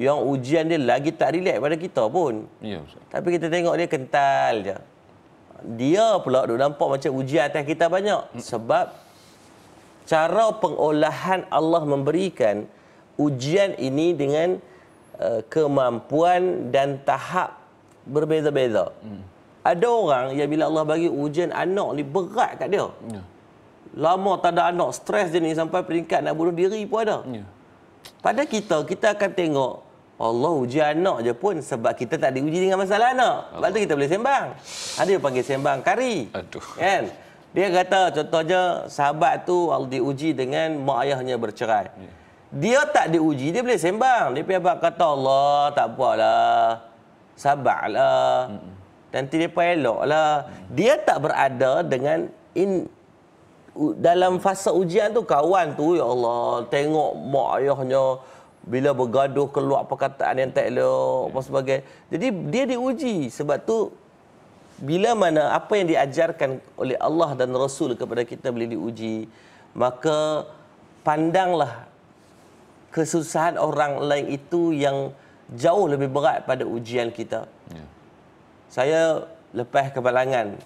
yang ujian dia lagi tak relax pada kita pun. Ya, Tapi kita tengok dia kental je. Dia pula duk nampak macam ujian atas kita banyak. Hmm. Sebab cara pengolahan Allah memberikan ujian ini dengan uh, kemampuan dan tahap berbeza-beza. Hmm. Ada orang yang bila Allah bagi ujian anak ni berat kat dia. Ya. Lama tak ada anak, stres je ni sampai peringkat nak bunuh diri pun ada. Ya. Pada kita, kita akan tengok Allah uji anak je pun sebab kita tak diuji dengan masalah anak. Sebab tu kita boleh sembang. Ada yang panggil sembang kari. Aduh. Kan? Dia kata contohnya sahabat tu Allah diuji dengan mak ayahnya bercerai. Ya. Dia tak diuji, dia boleh sembang. Dia pihak kata Allah tak apalah. Sabarlah. Hmm nanti mereka elok lah. Dia tak berada dengan in dalam fasa ujian tu kawan tu ya Allah tengok mak ayahnya bila bergaduh keluar perkataan yang tak elok apa sebagainya Jadi dia diuji sebab tu bila mana apa yang diajarkan oleh Allah dan Rasul kepada kita boleh diuji maka pandanglah kesusahan orang lain itu yang jauh lebih berat pada ujian kita. Ya saya lepas kebalangan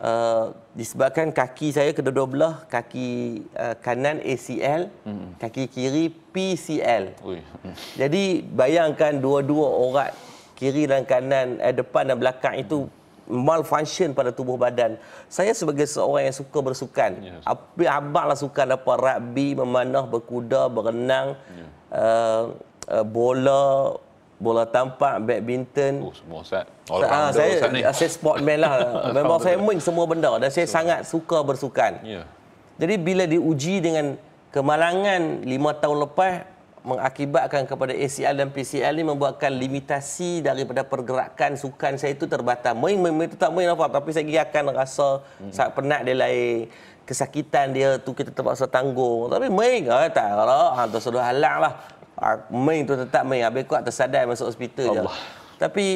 uh, eh, disebabkan kaki saya kedua-dua belah kaki uh, kanan ACL hmm. kaki kiri PCL Ui. jadi bayangkan dua-dua orang kiri dan kanan eh, depan dan belakang itu malfunction pada tubuh badan saya sebagai seorang yang suka bersukan yes. Ya. abanglah sukan apa rugby memanah berkuda berenang yeah. Ya. uh, eh, uh, bola bola tampak badminton oh, semua set All ah, saya, saya, [laughs] saya sportman lah [laughs] memang saya main semua benda dan saya so, sangat suka bersukan yeah. jadi bila diuji dengan kemalangan 5 tahun lepas mengakibatkan kepada ACL dan PCL ni membuatkan limitasi daripada pergerakan sukan saya itu terbatas main main, main tetap main apa tapi saya akan rasa mm-hmm. sangat penat dia lain kesakitan dia tu kita terpaksa tanggung tapi main ke tak kalau hantar seluruh halang lah Ah, main tu tetap main habis kuat tersadai masuk hospital Allah. je tapi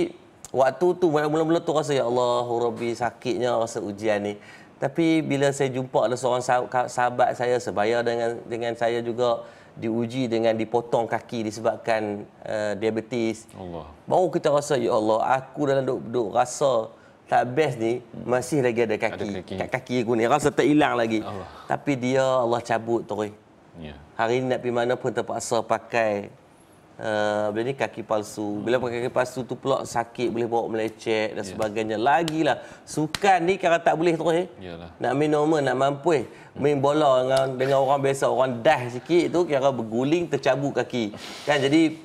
waktu tu mula-mula tu rasa ya Allah Rabbi sakitnya rasa ujian ni tapi bila saya jumpa ada seorang sahabat saya sebaya dengan dengan saya juga diuji dengan dipotong kaki disebabkan uh, diabetes Allah. baru kita rasa ya Allah aku dalam duduk-duduk rasa tak best ni masih lagi ada kaki ada kaki. kaki aku ni rasa tak hilang lagi Allah. tapi dia Allah cabut tu. Yeah. Hari ini nak pergi mana pun terpaksa pakai uh, bila ni kaki palsu. Bila pakai kaki palsu tu pula sakit boleh bawa melecek dan yes. Ya. sebagainya. Lagilah sukan ni kalau tak boleh terus eh. Nak main normal, nak mampu eh. Main bola dengan, dengan orang biasa, orang dah sikit tu kira berguling tercabut kaki. Kan jadi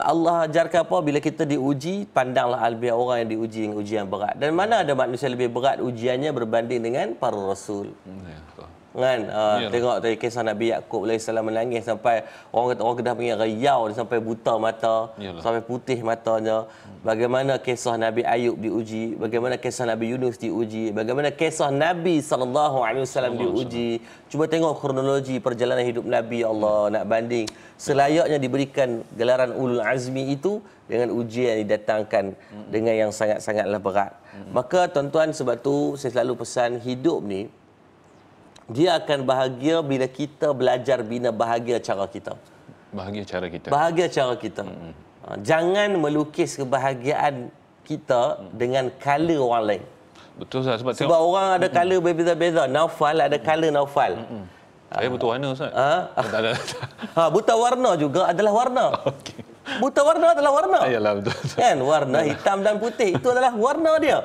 Allah ajarkan apa bila kita diuji pandanglah albiah orang yang diuji dengan ujian berat dan mana ada manusia lebih berat ujiannya berbanding dengan para rasul. Yeah kan uh, ah, yeah. tengok tadi kisah Nabi Yakub alaihi salam menangis sampai orang kata orang kedah panggil riau sampai buta mata Yalah. sampai putih matanya bagaimana kisah Nabi Ayub diuji bagaimana kisah Nabi Yunus diuji bagaimana kisah Nabi sallallahu alaihi wasallam diuji cuba tengok kronologi perjalanan hidup Nabi Allah nak banding selayaknya diberikan gelaran ulul azmi itu dengan ujian yang didatangkan hmm. dengan yang sangat-sangatlah berat hmm. maka tuan-tuan sebab tu saya selalu pesan hidup ni dia akan bahagia bila kita belajar bina bahagia cara kita. Bahagia cara kita. Bahagia cara kita. Mm -hmm. Jangan melukis kebahagiaan kita dengan kala orang lain. Betul Ustaz. Sebab, sebab orang ada kala mm -hmm. berbeza-beza. Naufal ada kala naufal. Mm -hmm. Saya buta warna Ustaz. Ha? [laughs] Tak ada. ha, buta warna juga adalah warna. [laughs] Okey. Buta warna adalah warna. Ayolah betul. betul. Kan warna hitam dan putih itu adalah warna dia.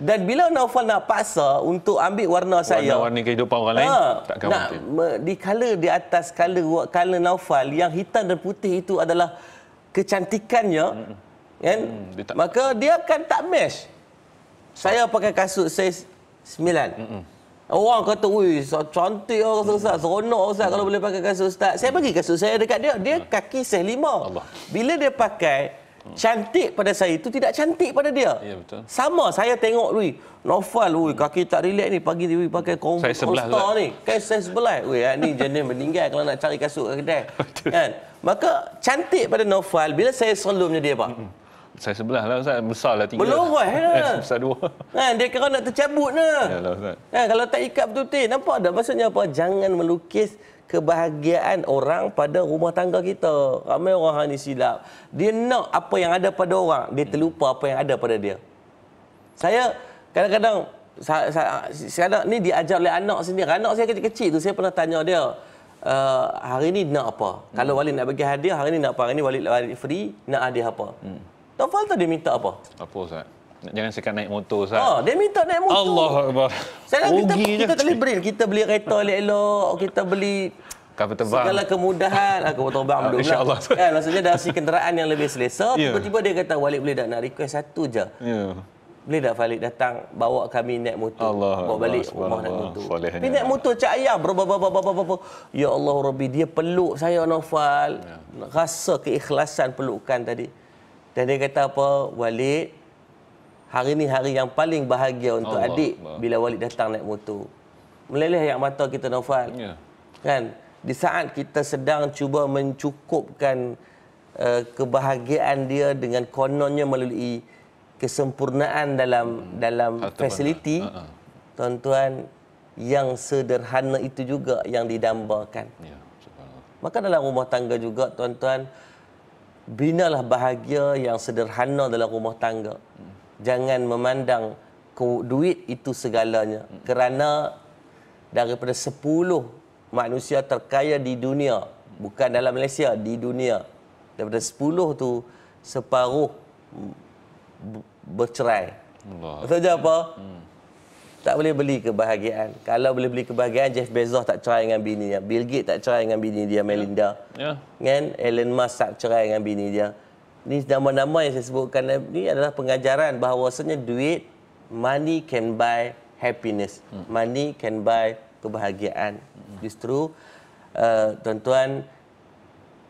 Dan bila Naufal nak paksa untuk ambil warna saya. Warna-warna kehidupan orang lain. Ha, takkan nak mungkin. Di color di atas color, color Naufal yang hitam dan putih itu adalah kecantikannya. Hmm. Kan? Hmm, dia tak, Maka dia akan tak mesh. saya pakai kasut size 9. Hmm, Orang kata, cantik orang hmm. Ustaz, seronok Ustaz hmm. kalau boleh pakai kasut Ustaz. Saya bagi kasut saya dekat dia. Dia kaki saya lima. Allah. Bila dia pakai... Cantik pada saya itu tidak cantik pada dia. Ya betul. Sama saya tengok Rui, Nofal Rui kaki tak relax ni pagi Rui pakai kompor ni. Kan saya sebelah Rui ni jenis meninggal kalau nak cari kasut ke kedai. [laughs] Kan? Maka cantik pada Nofal bila saya selumnya dia Pak. Saya sebelah lah Ustaz, besar lah tiga. Belum lah. [laughs] besar dua. [laughs] Kan, dia kira nak tercabut lah. Ya kalau tak ikat betul-betul, nampak dah maksudnya apa? Jangan melukis kebahagiaan orang pada rumah tangga kita. Ramai orang ni silap. Dia nak apa yang ada pada orang, dia terlupa apa yang ada pada dia. Saya kadang-kadang sekarang ni diajar oleh anak sendiri. Anak saya kecil-kecil tu saya pernah tanya dia, Uh, hari ni nak apa? Hmm. Kalau wali nak bagi hadiah, hari ni nak apa? Hari ni wali, free, nak hadiah apa? Hmm. Tak faham dia minta apa? Apa Ustaz? jangan sekat naik motor sah. Oh, dia minta naik motor. Allah Akbar. Saya kita, kita telah beri, kita beli kereta elok-elok, kita beli kapal Segala kemudahan, aku motor bang dulu. Insya-Allah. Kan ya, maksudnya dah si kenderaan yang lebih selesa, ya. tiba-tiba yeah. dia kata Walid boleh tak nak request satu je. Ya. Yeah. Boleh tak Falik datang bawa kami naik motor Allah bawa balik Allah, rumah Allah, naik motor. Tapi naik motor cak ayah bro bro bro bro bro. Ya Allah Rabbi dia peluk saya Nofal. Ya. Rasa keikhlasan pelukan tadi. Dan dia kata apa? Walid hari ini hari yang paling bahagia untuk Allah, adik Allah. bila Walid datang naik motor. Meleleh yang mata kita Naufal. Ya. Kan? Di saat kita sedang cuba mencukupkan uh, kebahagiaan dia dengan kononnya melalui kesempurnaan dalam hmm. dalam Harta fasiliti. Ha, ha. Tuan-tuan yang sederhana itu juga yang didambakan. Ya. Maka dalam rumah tangga juga tuan-tuan binalah bahagia yang sederhana dalam rumah tangga. Hmm jangan memandang duit itu segalanya hmm. kerana daripada 10 manusia terkaya di dunia bukan dalam Malaysia di dunia daripada 10 tu separuh bercerai Allah. Itu apa? Hmm. Tak boleh beli kebahagiaan. Kalau boleh beli kebahagiaan Jeff Bezos tak cerai dengan bini dia. Bill Gates tak cerai dengan bini dia ya. Melinda. Ya. Yeah. Kan Elon Musk tak cerai dengan bini dia. Ini nama-nama yang saya sebutkan ni adalah pengajaran bahawasanya duit money can buy happiness hmm. money can buy kebahagiaan hmm. justru uh, tuan-tuan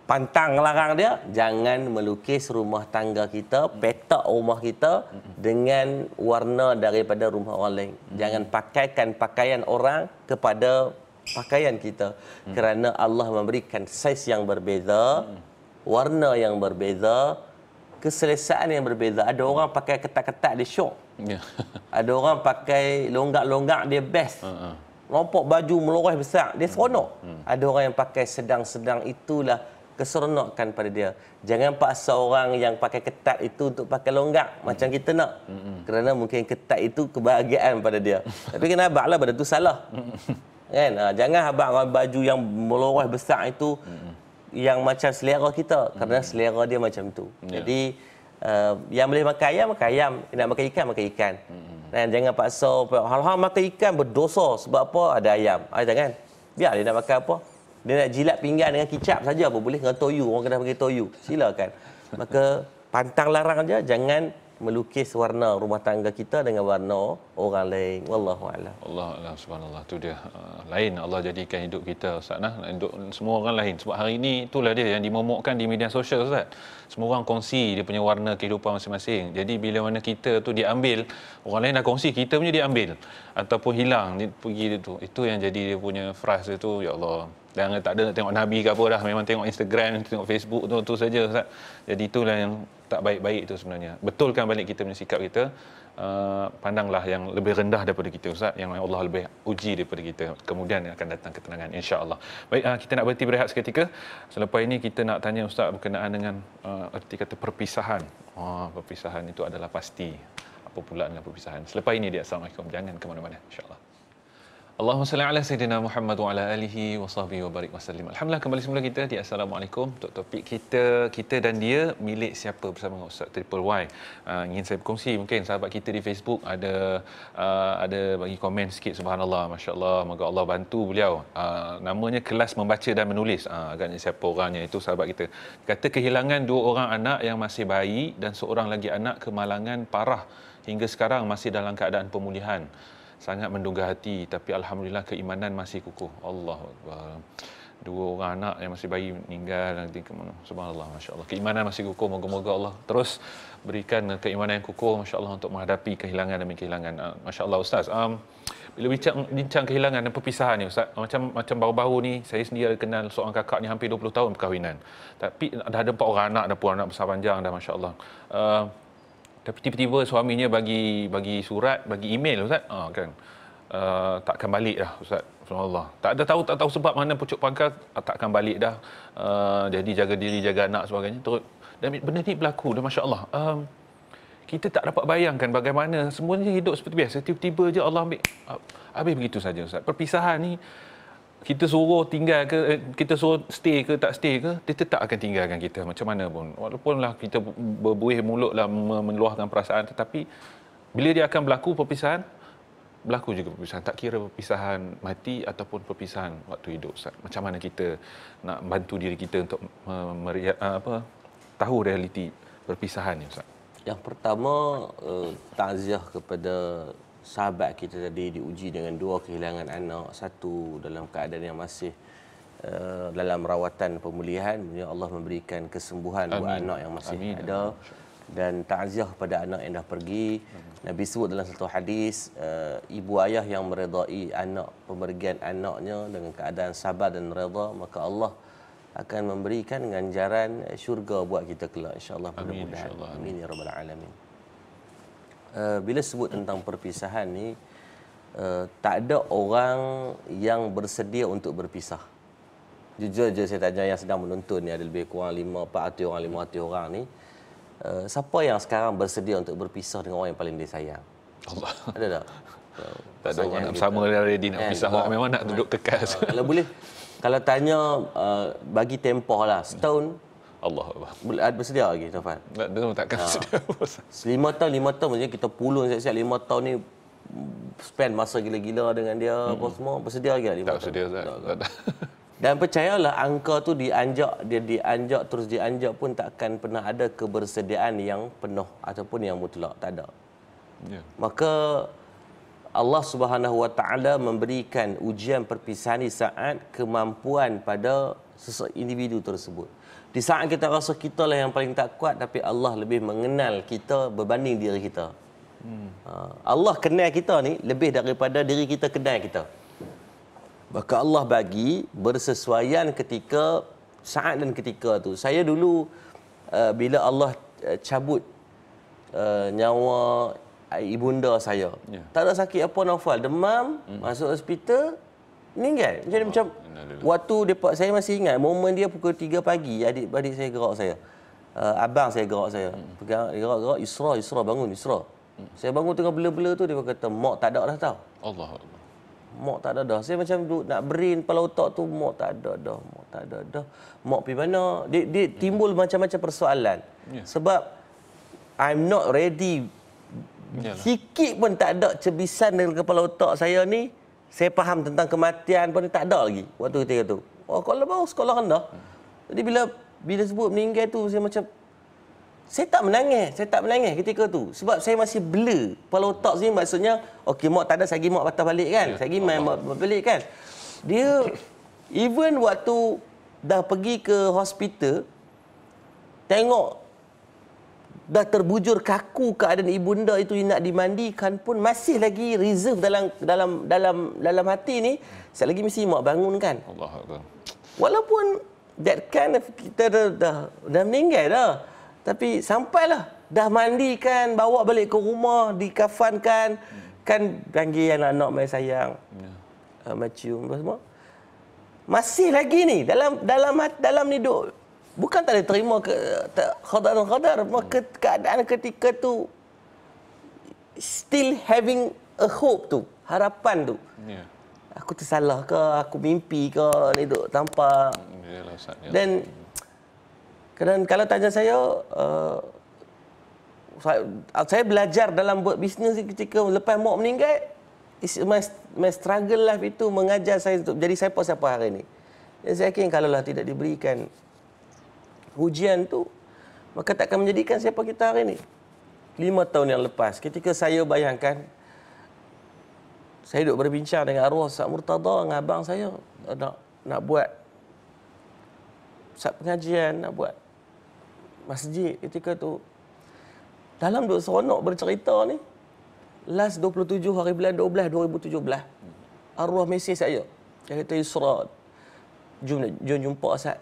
pantang larang dia jangan melukis rumah tangga kita hmm. petak rumah kita dengan warna daripada rumah orang lain jangan pakaikan pakaian orang kepada pakaian kita kerana Allah memberikan saiz yang berbeza warna yang berbeza, keselesaan yang berbeza. Ada orang pakai ketat-ketat dia syok. Yeah. [laughs] Ada orang pakai longgak-longgak dia best. Uh-huh. Rompok baju meloreh besar, dia seronok. Uh-huh. Ada orang yang pakai sedang-sedang itulah keseronokan pada dia. Jangan paksa orang yang pakai ketat itu untuk pakai longgak uh-huh. macam hmm. kita nak. Uh-huh. Kerana mungkin ketat itu kebahagiaan pada dia. [laughs] Tapi kena abaklah pada tu salah. Uh-huh. Kan? Ha, jangan abang baju yang meloreh besar itu yang macam selera kita kerana hmm. selera dia macam tu. Yeah. Jadi uh, yang boleh makan ayam makan ayam, nak makan ikan makan ikan. Hmm. Dan jangan paksa hal-hal makan ikan berdosa sebab apa ada ayam. Ah jangan. Biar dia nak makan apa. Dia nak jilat pinggan dengan kicap saja apa boleh dengan toyu orang kena pakai toyu. Silakan. Maka pantang larang aja jangan melukis warna rumah tangga kita dengan warna orang lain wallahu alam Allah alam subhanallah tu dia uh, lain Allah jadikan hidup kita ustaz nah hidup semua orang lain sebab hari ini itulah dia yang dimomokkan di media sosial ustaz semua orang kongsi dia punya warna kehidupan masing-masing jadi bila mana kita tu diambil orang lain dah kongsi kita punya diambil ataupun hilang dia pergi dia tu itu yang jadi dia punya frust dia tu ya Allah dan tak ada nak tengok nabi ke apa dah memang tengok Instagram tengok Facebook tu tu saja ustaz jadi itulah yang tak baik-baik itu sebenarnya. Betulkan balik kita punya sikap kita, uh, pandanglah yang lebih rendah daripada kita Ustaz, yang Allah lebih uji daripada kita. Kemudian akan datang ketenangan insya-Allah. Baik, uh, kita nak berhenti berehat seketika. Selepas ini kita nak tanya Ustaz berkenaan dengan uh, erti kata perpisahan. Oh, perpisahan itu adalah pasti. Apa pula dengan perpisahan? Selepas ini dia Assalamualaikum. Jangan ke mana-mana insya-Allah. Allahumma salli ala sayyidina Muhammad wa ala alihi wa sahbihi wa barik wasallim. Alhamdulillah kembali semula kita di Assalamualaikum untuk topik kita kita dan dia milik siapa bersama dengan Ustaz Triple Y. Uh, ingin saya berkongsi mungkin sahabat kita di Facebook ada uh, ada bagi komen sikit subhanallah masya-Allah moga Allah bantu beliau. Uh, namanya kelas membaca dan menulis. Uh, agaknya siapa orangnya itu sahabat kita. Kata kehilangan dua orang anak yang masih bayi dan seorang lagi anak kemalangan parah hingga sekarang masih dalam keadaan pemulihan sangat mendunggah hati tapi alhamdulillah keimanan masih kukuh Allah dua orang anak yang masih bayi meninggal nanti ke mana subhanallah masyaallah keimanan masih kukuh moga-moga Allah terus berikan keimanan yang kukuh masya Allah, untuk menghadapi kehilangan demi kehilangan ah, Masya Allah, ustaz um, bila bincang, bincang kehilangan dan perpisahan ni ustaz macam macam baru-baru ni saya sendiri ada kenal seorang kakak ni hampir 20 tahun perkahwinan tapi ada ada empat orang anak dah pun anak besar panjang dah masyaallah uh, ah, tapi tiba-tiba suaminya bagi bagi surat, bagi email ustaz. Ha, kan. Uh, takkan balik dah ustaz. Subhanallah. Tak ada tahu tak tahu sebab mana pucuk pangkal ah, takkan balik dah. Uh, jadi jaga diri, jaga anak sebagainya. Terus dan benda ni berlaku dah masya-Allah. Um, kita tak dapat bayangkan bagaimana semuanya hidup seperti biasa tiba-tiba je Allah ambil habis begitu saja ustaz perpisahan ni kita suruh tinggal ke eh, kita suruh stay ke tak stay ke dia tetap akan tinggalkan kita macam mana pun walaupunlah kita berbuih mulutlah meluahkan perasaan tetapi bila dia akan berlaku perpisahan berlaku juga perpisahan tak kira perpisahan mati ataupun perpisahan waktu hidup macam mana kita nak bantu diri kita untuk meriak, ah, apa tahu realiti perpisahan ni ustaz yang pertama uh, eh, takziah kepada sahabat kita tadi diuji dengan dua kehilangan anak, satu dalam keadaan yang masih uh, dalam rawatan pemulihan, ya Allah memberikan kesembuhan Amin. buat anak yang masih Amin. ada dan takziah kepada anak yang dah pergi. Nabi sebut dalam satu hadis, uh, ibu ayah yang meredai anak pemergian anaknya dengan keadaan sabar dan redha, maka Allah akan memberikan ganjaran syurga buat kita kelak insya-Allah mudah-mudahan. Amin ya rabbal alamin. Eh, bila sebut tentang perpisahan ni eh, tak ada orang yang bersedia untuk berpisah. Jujur je saya tanya yang sedang menonton ni ada lebih kurang 5 400 orang 500 orang ni eh, siapa yang sekarang bersedia untuk berpisah dengan orang yang paling dia sayang? Allah. Ada tak? Tak ada orang sama dia ready nak pisah. Orang memang nak duduk kekal. Ah, kalau boleh, kalau tanya, bagi tempoh lah, setahun, Allah Allah. Ada bersedia lagi Taufan? Tak, dia ha. pun bersedia. Selima tahun, lima tahun maksudnya kita pulun siap-siap lima tahun ni spend masa gila-gila dengan dia hmm. apa semua bersedia lagi lah lima tahun. tak bersedia tak, dan percayalah angka tu dianjak dia dianjak terus dianjak pun tak akan pernah ada kebersediaan yang penuh ataupun yang mutlak tak ada. Ya. Maka Allah Subhanahu Wa Taala memberikan ujian perpisahan di saat kemampuan pada seseorang individu tersebut. Di saat kita rasa kita lah yang paling tak kuat Tapi Allah lebih mengenal kita berbanding diri kita hmm. Ha, Allah kenal kita ni lebih daripada diri kita kenal kita Maka Allah bagi bersesuaian ketika saat dan ketika tu Saya dulu uh, bila Allah uh, cabut uh, nyawa ibunda saya yeah. Tak ada sakit apa nafal Demam, hmm. masuk hospital meninggal. Jadi oh, macam waktu depa saya masih ingat momen dia pukul 3 pagi adik-adik saya gerak saya. Uh, abang saya gerak saya. Hmm. Pegang gerak-gerak Isra Isra bangun Isra. Hmm. Saya bangun tengah bela-bela tu dia kata mak tak ada dah tau. Allah Mak tak ada dah. Saya macam duk nak brain kepala otak tu mak tak ada dah, mak tak ada dah. Mak pergi mana? Dia, dia hmm. timbul macam-macam persoalan. Yeah. Sebab I'm not ready. Yalah. Sikit pun tak ada cebisan dalam kepala otak saya ni saya faham tentang kematian pun tak ada lagi waktu ketika tu. Oh, kalau bau sekolah rendah. Jadi bila bila sebut meninggal tu saya macam saya tak menangis, saya tak menangis ketika tu sebab saya masih blur. Kalau otak sini maksudnya okey mak tak ada lagi mak patah balik kan. Ya, lagi main mak balik kan. Dia even waktu dah pergi ke hospital tengok dah terbujur kaku keadaan ibunda itu nak dimandikan pun masih lagi reserve dalam dalam dalam dalam hati ni saya lagi mesti mak bangun kan walaupun that kind of kita dah dah, dah meninggal dah tapi sampailah dah mandikan bawa balik ke rumah dikafankan kan panggil anak-anak mai sayang ya. Uh, ah, macam semua masih lagi ni dalam dalam dalam ni duk bukan tak boleh terima ke tak khadar dan khadar maka keadaan ketika tu still having a hope tu harapan tu yeah. aku tersalah ke aku mimpi ke ni tu tanpa. dan kadang kalau tanya saya uh, saya, uh, saya belajar dalam buat bisnes ketika lepas mak meninggal is my, my struggle life itu mengajar saya untuk jadi siapa-siapa hari ini. Dan saya yakin kalau lah tidak diberikan ujian tu maka takkan menjadikan siapa kita hari ini. Lima tahun yang lepas, ketika saya bayangkan, saya duduk berbincang dengan arwah Ustaz murtadah dengan abang saya, eh, nak, nak buat Ustaz pengajian, nak buat masjid ketika tu. Dalam duduk seronok bercerita ni, last 27 hari bulan 12, 2017, arwah mesej saya, saya kata, Yusra, jom, jom jumpa Ustaz.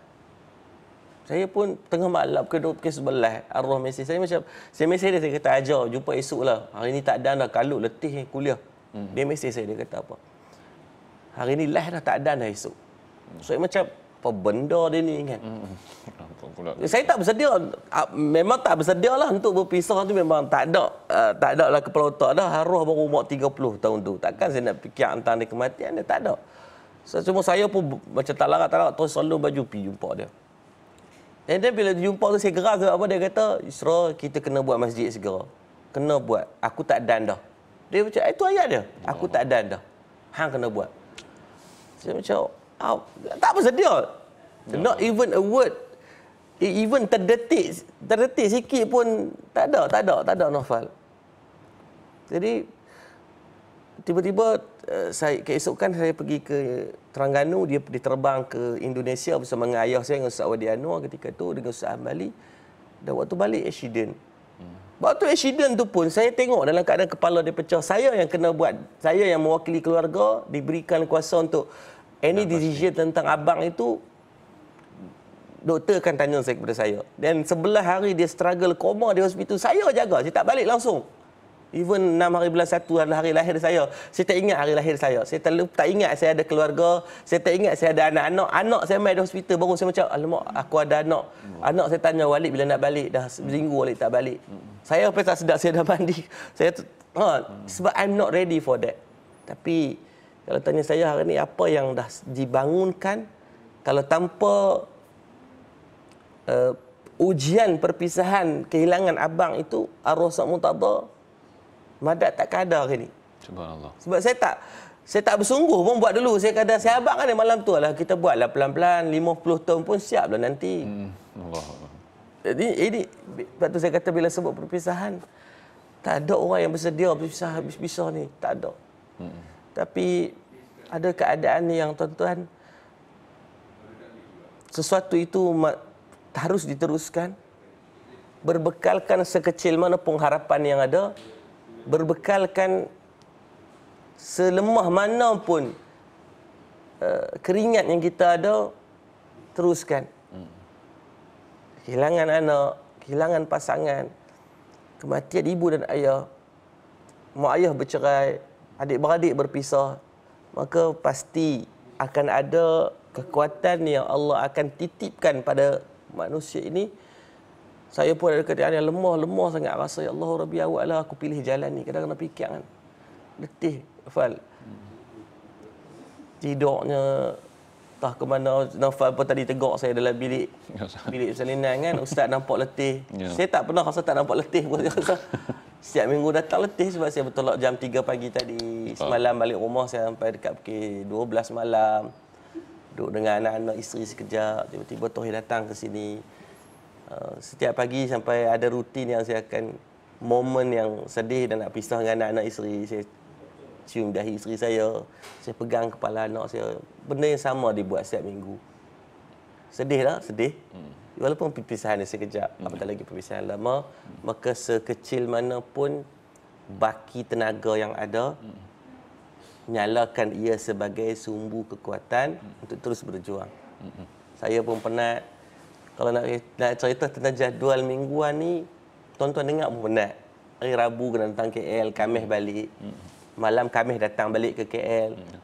Saya pun tengah malam ke pukul sebelah. Arwah mesej saya macam, saya mesej dia, saya kata ajar, jumpa esok lah. Hari ni tak ada dah kalut, letih ni kuliah. Hmm. Dia mesej saya, dia kata apa. Hari ni lah dah tak ada dah esok. Hmm. So, saya macam, apa benda dia ni kan? Hmm. hmm. [laughs] saya tak bersedia, ah, memang tak bersedia lah untuk berpisah tu memang tak ada. Uh, tak ada lah kepala otak dah, Arwah baru umur 30 tahun tu. Takkan saya nak fikir tentang dia kematian, dia tak ada. So, cuma saya pun macam tak larat-larat, terus selalu baju pergi jumpa dia. And then bila jumpa tu saya gerak ke apa dia kata Isra kita kena buat masjid segera. Kena buat. Aku tak dan dah. Dia macam itu eh, ayat dia. Aku tak dan dah. Hang kena buat. Saya macam oh, tak bersedia. Yeah. Not even a word. Even terdetik terdetik sikit pun tak ada, tak ada, tak ada nafal. Jadi tiba-tiba Eh, saya keesokan saya pergi ke Terengganu dia diterbang ke Indonesia bersama dengan ayah saya dengan Ustaz Anwar ketika itu dengan Ustaz Amali dan waktu balik accident hmm. Waktu accident tu pun saya tengok dalam keadaan kepala dia pecah saya yang kena buat saya yang mewakili keluarga diberikan kuasa untuk any decision tentang abang itu doktor akan tanya saya kepada saya dan sebelah hari dia struggle koma di hospital saya jaga saya tak balik langsung Even enam hari bulan satu adalah hari, lahir saya. Saya tak ingat hari lahir saya. Saya tak, tak ingat saya ada keluarga. Saya tak ingat saya ada anak-anak. Anak saya main di hospital. Baru saya macam, alamak, aku ada anak. Hmm. Anak saya tanya Walid bila nak balik. Dah seminggu Walid tak balik. Hmm. Saya apa tak sedap saya dah mandi. [laughs] Saya ha, hmm. sebab I'm not ready for that. Tapi kalau tanya saya hari ni apa yang dah dibangunkan kalau tanpa uh, ujian perpisahan kehilangan abang itu arwah sak mutadda madat tak ada hari ni. Subhanallah. Sebab saya tak saya tak bersungguh pun buat dulu. Saya kata saya abang kan malam tu lah kita buatlah pelan-pelan 50 tahun pun siap lah nanti. Hmm. Allah. Jadi eh, ini waktu saya kata bila sebut perpisahan tak ada orang yang bersedia berpisah habis-pisah ni, tak ada. Hmm. Tapi ada keadaan ni yang tuan-tuan sesuatu itu harus diteruskan berbekalkan sekecil mana pengharapan yang ada berbekalkan selemah mana pun uh, keringat yang kita ada teruskan kehilangan anak kehilangan pasangan kematian ibu dan ayah mak ayah bercerai adik-beradik berpisah maka pasti akan ada kekuatan yang Allah akan titipkan pada manusia ini saya pun ada keadaan yang lemah, lemah sangat rasa, ya Allah Rabbi awaklah aku pilih jalan ni. Kadang-kadang fikir kan. Letih, Fal. Tidurnya, tak ke mana Nafal apa tadi tegak saya dalam bilik ya, bilik salinan kan ustaz nampak letih yeah. saya tak pernah rasa tak nampak letih pun [laughs] saya rasa setiap minggu datang letih sebab saya bertolak jam 3 pagi tadi semalam balik rumah saya sampai dekat pukul 12 malam duduk dengan anak-anak isteri sekejap tiba-tiba Tohir datang ke sini Eh, setiap pagi sampai ada rutin yang saya akan momen yang sedih dan nak pisah dengan anak-anak isteri saya cium dahi isteri saya saya pegang kepala anak saya benda yang sama dibuat setiap minggu sedih lah sedih hmm. walaupun perpisahan ni sekejap hmm. apatah lagi perpisahan lama hmm. maka sekecil mana pun baki tenaga yang ada hmm. nyalakan ia sebagai sumbu kekuatan hmm. untuk terus berjuang hmm. saya pun penat kalau nak nak cerita tentang jadual mingguan ni tuan-tuan dengar pun penat hari Rabu kena datang KL Khamis balik hmm. malam Khamis datang balik ke KL hmm.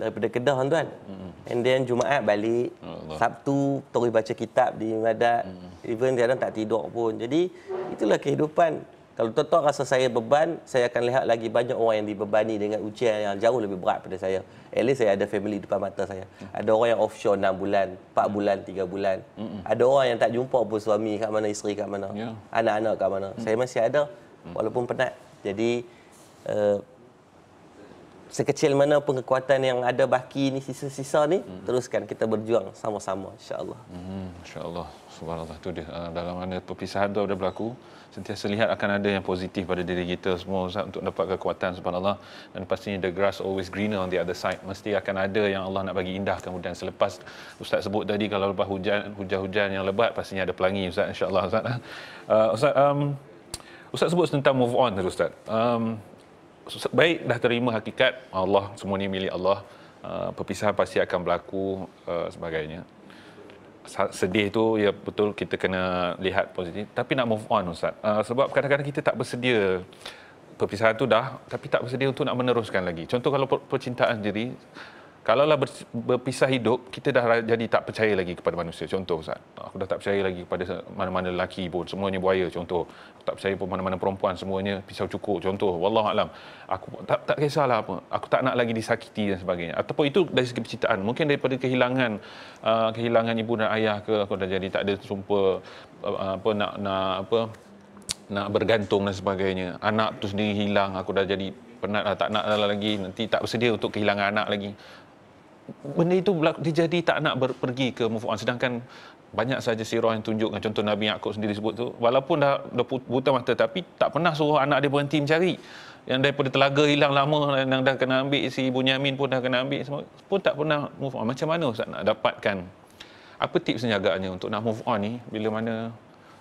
daripada Kedah tuan-tuan hmm. and then Jumaat balik Allah. Sabtu terus baca kitab di Madad hmm. even kadang tak tidur pun jadi itulah kehidupan kalau tuan-tuan rasa saya beban, saya akan lihat lagi banyak orang yang dibebani dengan ujian yang jauh lebih berat pada saya. At least saya ada family depan mata saya. Ada orang yang offshore 6 bulan, 4 hmm. bulan, 3 bulan. Hmm. Ada orang yang tak jumpa pun suami kat mana, isteri kat mana, yeah. anak-anak kat mana. Hmm. Saya masih ada walaupun penat. Jadi uh, sekecil mana pun kekuatan yang ada baki ni sisa-sisa ni teruskan kita berjuang sama-sama insyaallah hmm insyaallah subhanallah tu dia ah, dalam mana perpisahan tu sudah berlaku sentiasa lihat akan ada yang positif pada diri kita semua Ustaz untuk dapat kekuatan subhanallah dan pastinya the grass always greener on the other side mesti akan ada yang Allah nak bagi indah kemudian selepas Ustaz sebut tadi kalau lepas hujan hujan-hujan yang lebat pastinya ada pelangi Ustaz insyaallah Ustaz [laughs] uh, Ustaz um, Ustaz sebut tentang move on tadi Ustaz um, baik dah terima hakikat Allah semua ni milik Allah uh, perpisahan pasti akan berlaku uh, sebagainya sedih tu ya betul kita kena lihat positif tapi nak move on ustaz uh, sebab kadang-kadang kita tak bersedia perpisahan tu dah tapi tak bersedia untuk nak meneruskan lagi contoh kalau percintaan sendiri kalaulah berpisah hidup kita dah jadi tak percaya lagi kepada manusia contoh ustaz aku dah tak percaya lagi kepada mana-mana lelaki pun semuanya buaya contoh aku tak percaya pun mana-mana perempuan semuanya pisau cukur contoh wallahu alam aku tak tak kisahlah apa aku tak nak lagi disakiti dan sebagainya ataupun itu dari segi percintaan mungkin daripada kehilangan uh, kehilangan ibu dan ayah ke aku dah jadi tak ada sumpah uh, uh, apa nak nak apa nak bergantung dan sebagainya anak tu sendiri hilang aku dah jadi penat lah. tak nak lah lagi nanti tak bersedia untuk kehilangan anak lagi benda itu dia jadi tak nak ber, pergi ke move on sedangkan banyak saja sirah yang tunjukkan contoh Nabi Yaakob sendiri sebut tu walaupun dah, dah buta mata tapi tak pernah suruh anak dia berhenti mencari yang daripada telaga hilang lama yang dah kena ambil si Bunyamin pun dah kena ambil semua pun tak pernah move on macam mana Ustaz nak dapatkan apa tips senyagaannya untuk nak move on ni bila mana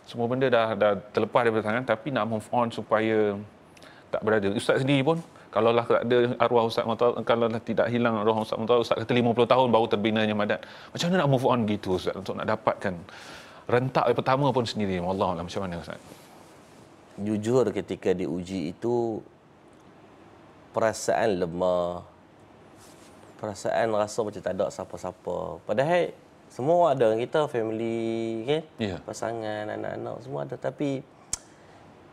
semua benda dah dah terlepas daripada tangan tapi nak move on supaya tak berada Ustaz sendiri pun kalau lah tak ada arwah Ustaz Muhtar, kalau lah tidak hilang arwah Ustaz Muhtar, Ustaz kata 50 tahun baru terbinanya madat. Macam mana nak move on gitu Ustaz untuk nak dapatkan rentak yang pertama pun sendiri? Allah Allah, macam mana Ustaz? Jujur ketika diuji itu, perasaan lemah, perasaan rasa macam tak ada siapa-siapa. Padahal semua ada kita, family, kan? Yeah. pasangan, anak-anak, semua ada. Tapi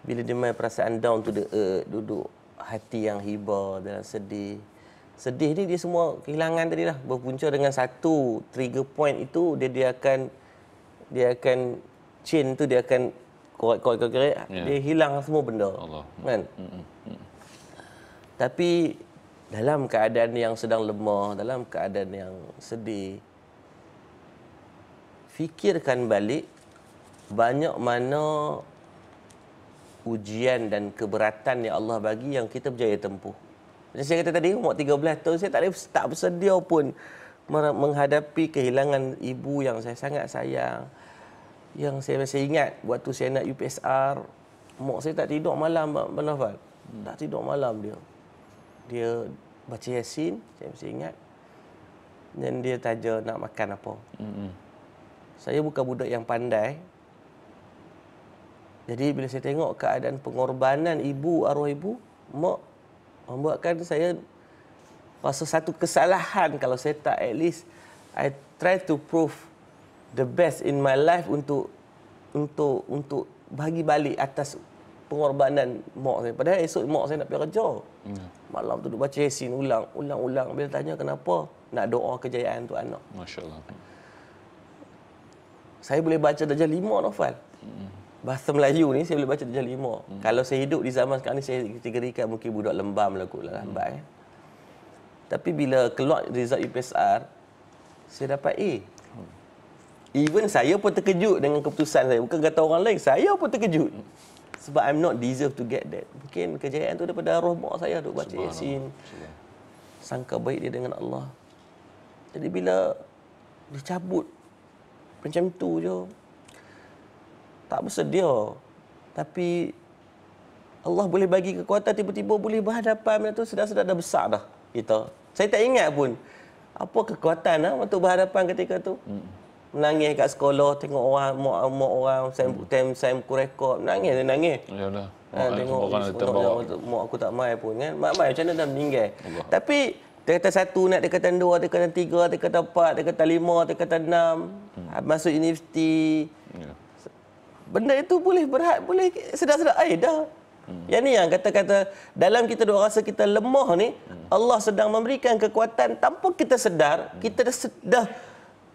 bila dia main perasaan down tu the earth, duduk hati yang hiba dalam sedih. Sedih ni dia semua kehilangan tadi lah berpunca dengan satu trigger point itu dia dia akan dia akan chain tu dia akan korek korek korek yeah. dia hilang semua benda. Allah. Kan? Mm, mm, mm. Tapi dalam keadaan yang sedang lemah, dalam keadaan yang sedih, fikirkan balik banyak mana ujian dan keberatan yang Allah bagi yang kita berjaya tempuh. Macam saya kata tadi, umur 13 tahun saya tak ada, tak bersedia pun menghadapi kehilangan ibu yang saya sangat sayang. Yang saya masih ingat waktu saya nak UPSR, mak saya tak tidur malam, Mbak Nafal. Tak tidur malam dia. Dia baca Yasin, saya masih ingat. Dan dia tanya nak makan apa. Mm-hmm. Saya bukan budak yang pandai, jadi bila saya tengok keadaan pengorbanan ibu arwah ibu, mak membuatkan saya pasal satu kesalahan kalau saya tak at least I try to prove the best in my life untuk untuk untuk bagi balik atas pengorbanan mak saya. Padahal esok mak saya nak pergi kerja. Hmm. Malam tu duk baca Yasin ulang, ulang, ulang. Bila tanya kenapa nak doa kejayaan untuk anak. Masya Allah. Saya boleh baca dah lima novel. Hmm bahasa Melayu ni saya boleh baca darjah 5. Hmm. Kalau saya hidup di zaman sekarang ni saya kategorikan mungkin budak lembam lah kutlah lambat hmm. eh. Tapi bila keluar result UPSR saya dapat A. Hmm. Even saya pun terkejut dengan keputusan saya. Bukan kata orang lain, saya pun terkejut. Hmm. Sebab I'm not deserve to get that. Mungkin kejayaan tu daripada roh mak saya duk baca Yasin. Sangka baik dia dengan Allah. Jadi bila dicabut macam tu je tak bersedia. Tapi Allah boleh bagi kekuatan tiba-tiba boleh berhadapan macam tu sedar-sedar dah besar dah kita. Saya tak ingat pun apa kekuatan lah untuk berhadapan ketika tu. Hmm. Menangis kat sekolah, tengok orang, mak, mak orang, saya hmm. saya ku rekod, menangis dia nangis. Yalah. Ha, tengok orang yang tak mak aku tak mai pun kan. Mak mai macam mana dah meninggal. Tapi dia kata satu nak dia kata dua, dia kata tiga, dia kata empat, dia kata lima, dia kata enam. Hmm. Ah, masuk universiti. Yeah benda itu boleh berhad boleh sedar-sedar air dah. Hmm. Yang ni yang kata-kata dalam kita dua rasa kita lemah ni hmm. Allah sedang memberikan kekuatan tanpa kita sedar hmm. kita dah, dah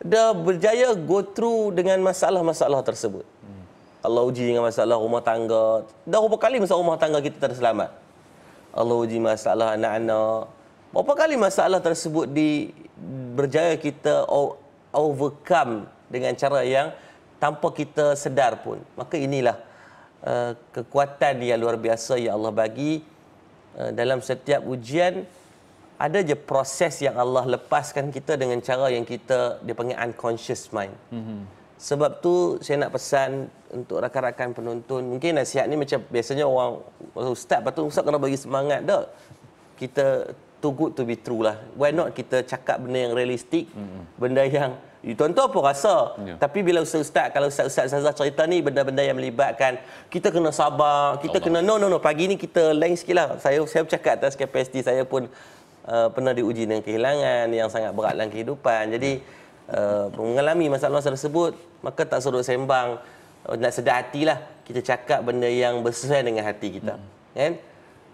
dah berjaya go through dengan masalah-masalah tersebut. Hmm. Allah uji dengan masalah rumah tangga. Dah berapa kali masalah rumah tangga kita tak selamat. Allah uji masalah anak-anak. Berapa kali masalah tersebut di berjaya kita overcome dengan cara yang tanpa kita sedar pun. Maka inilah uh, kekuatan yang luar biasa yang Allah bagi uh, dalam setiap ujian ada je proses yang Allah lepaskan kita dengan cara yang kita dipanggil unconscious mind. Mm-hmm. Sebab tu saya nak pesan untuk rakan-rakan penonton, mungkin nasihat ni macam biasanya orang ustaz patut ustaz kena bagi semangat dah. Kita too to be true lah. Why not kita cakap benda yang realistik, mm-hmm. benda yang You tuan-tuan pun rasa yeah. Tapi bila ustaz-ustaz Kalau ustaz-ustaz Zazah cerita ni Benda-benda yang melibatkan Kita kena sabar Kita Allah. kena No, no, no Pagi ni kita lain sikit lah Saya, saya bercakap atas kapasiti Saya pun uh, Pernah diuji dengan kehilangan Yang sangat berat dalam kehidupan Jadi uh, Mengalami masalah tersebut Maka tak suruh sembang oh, Nak sedar lah Kita cakap benda yang Bersesuaian dengan hati kita mm. Kan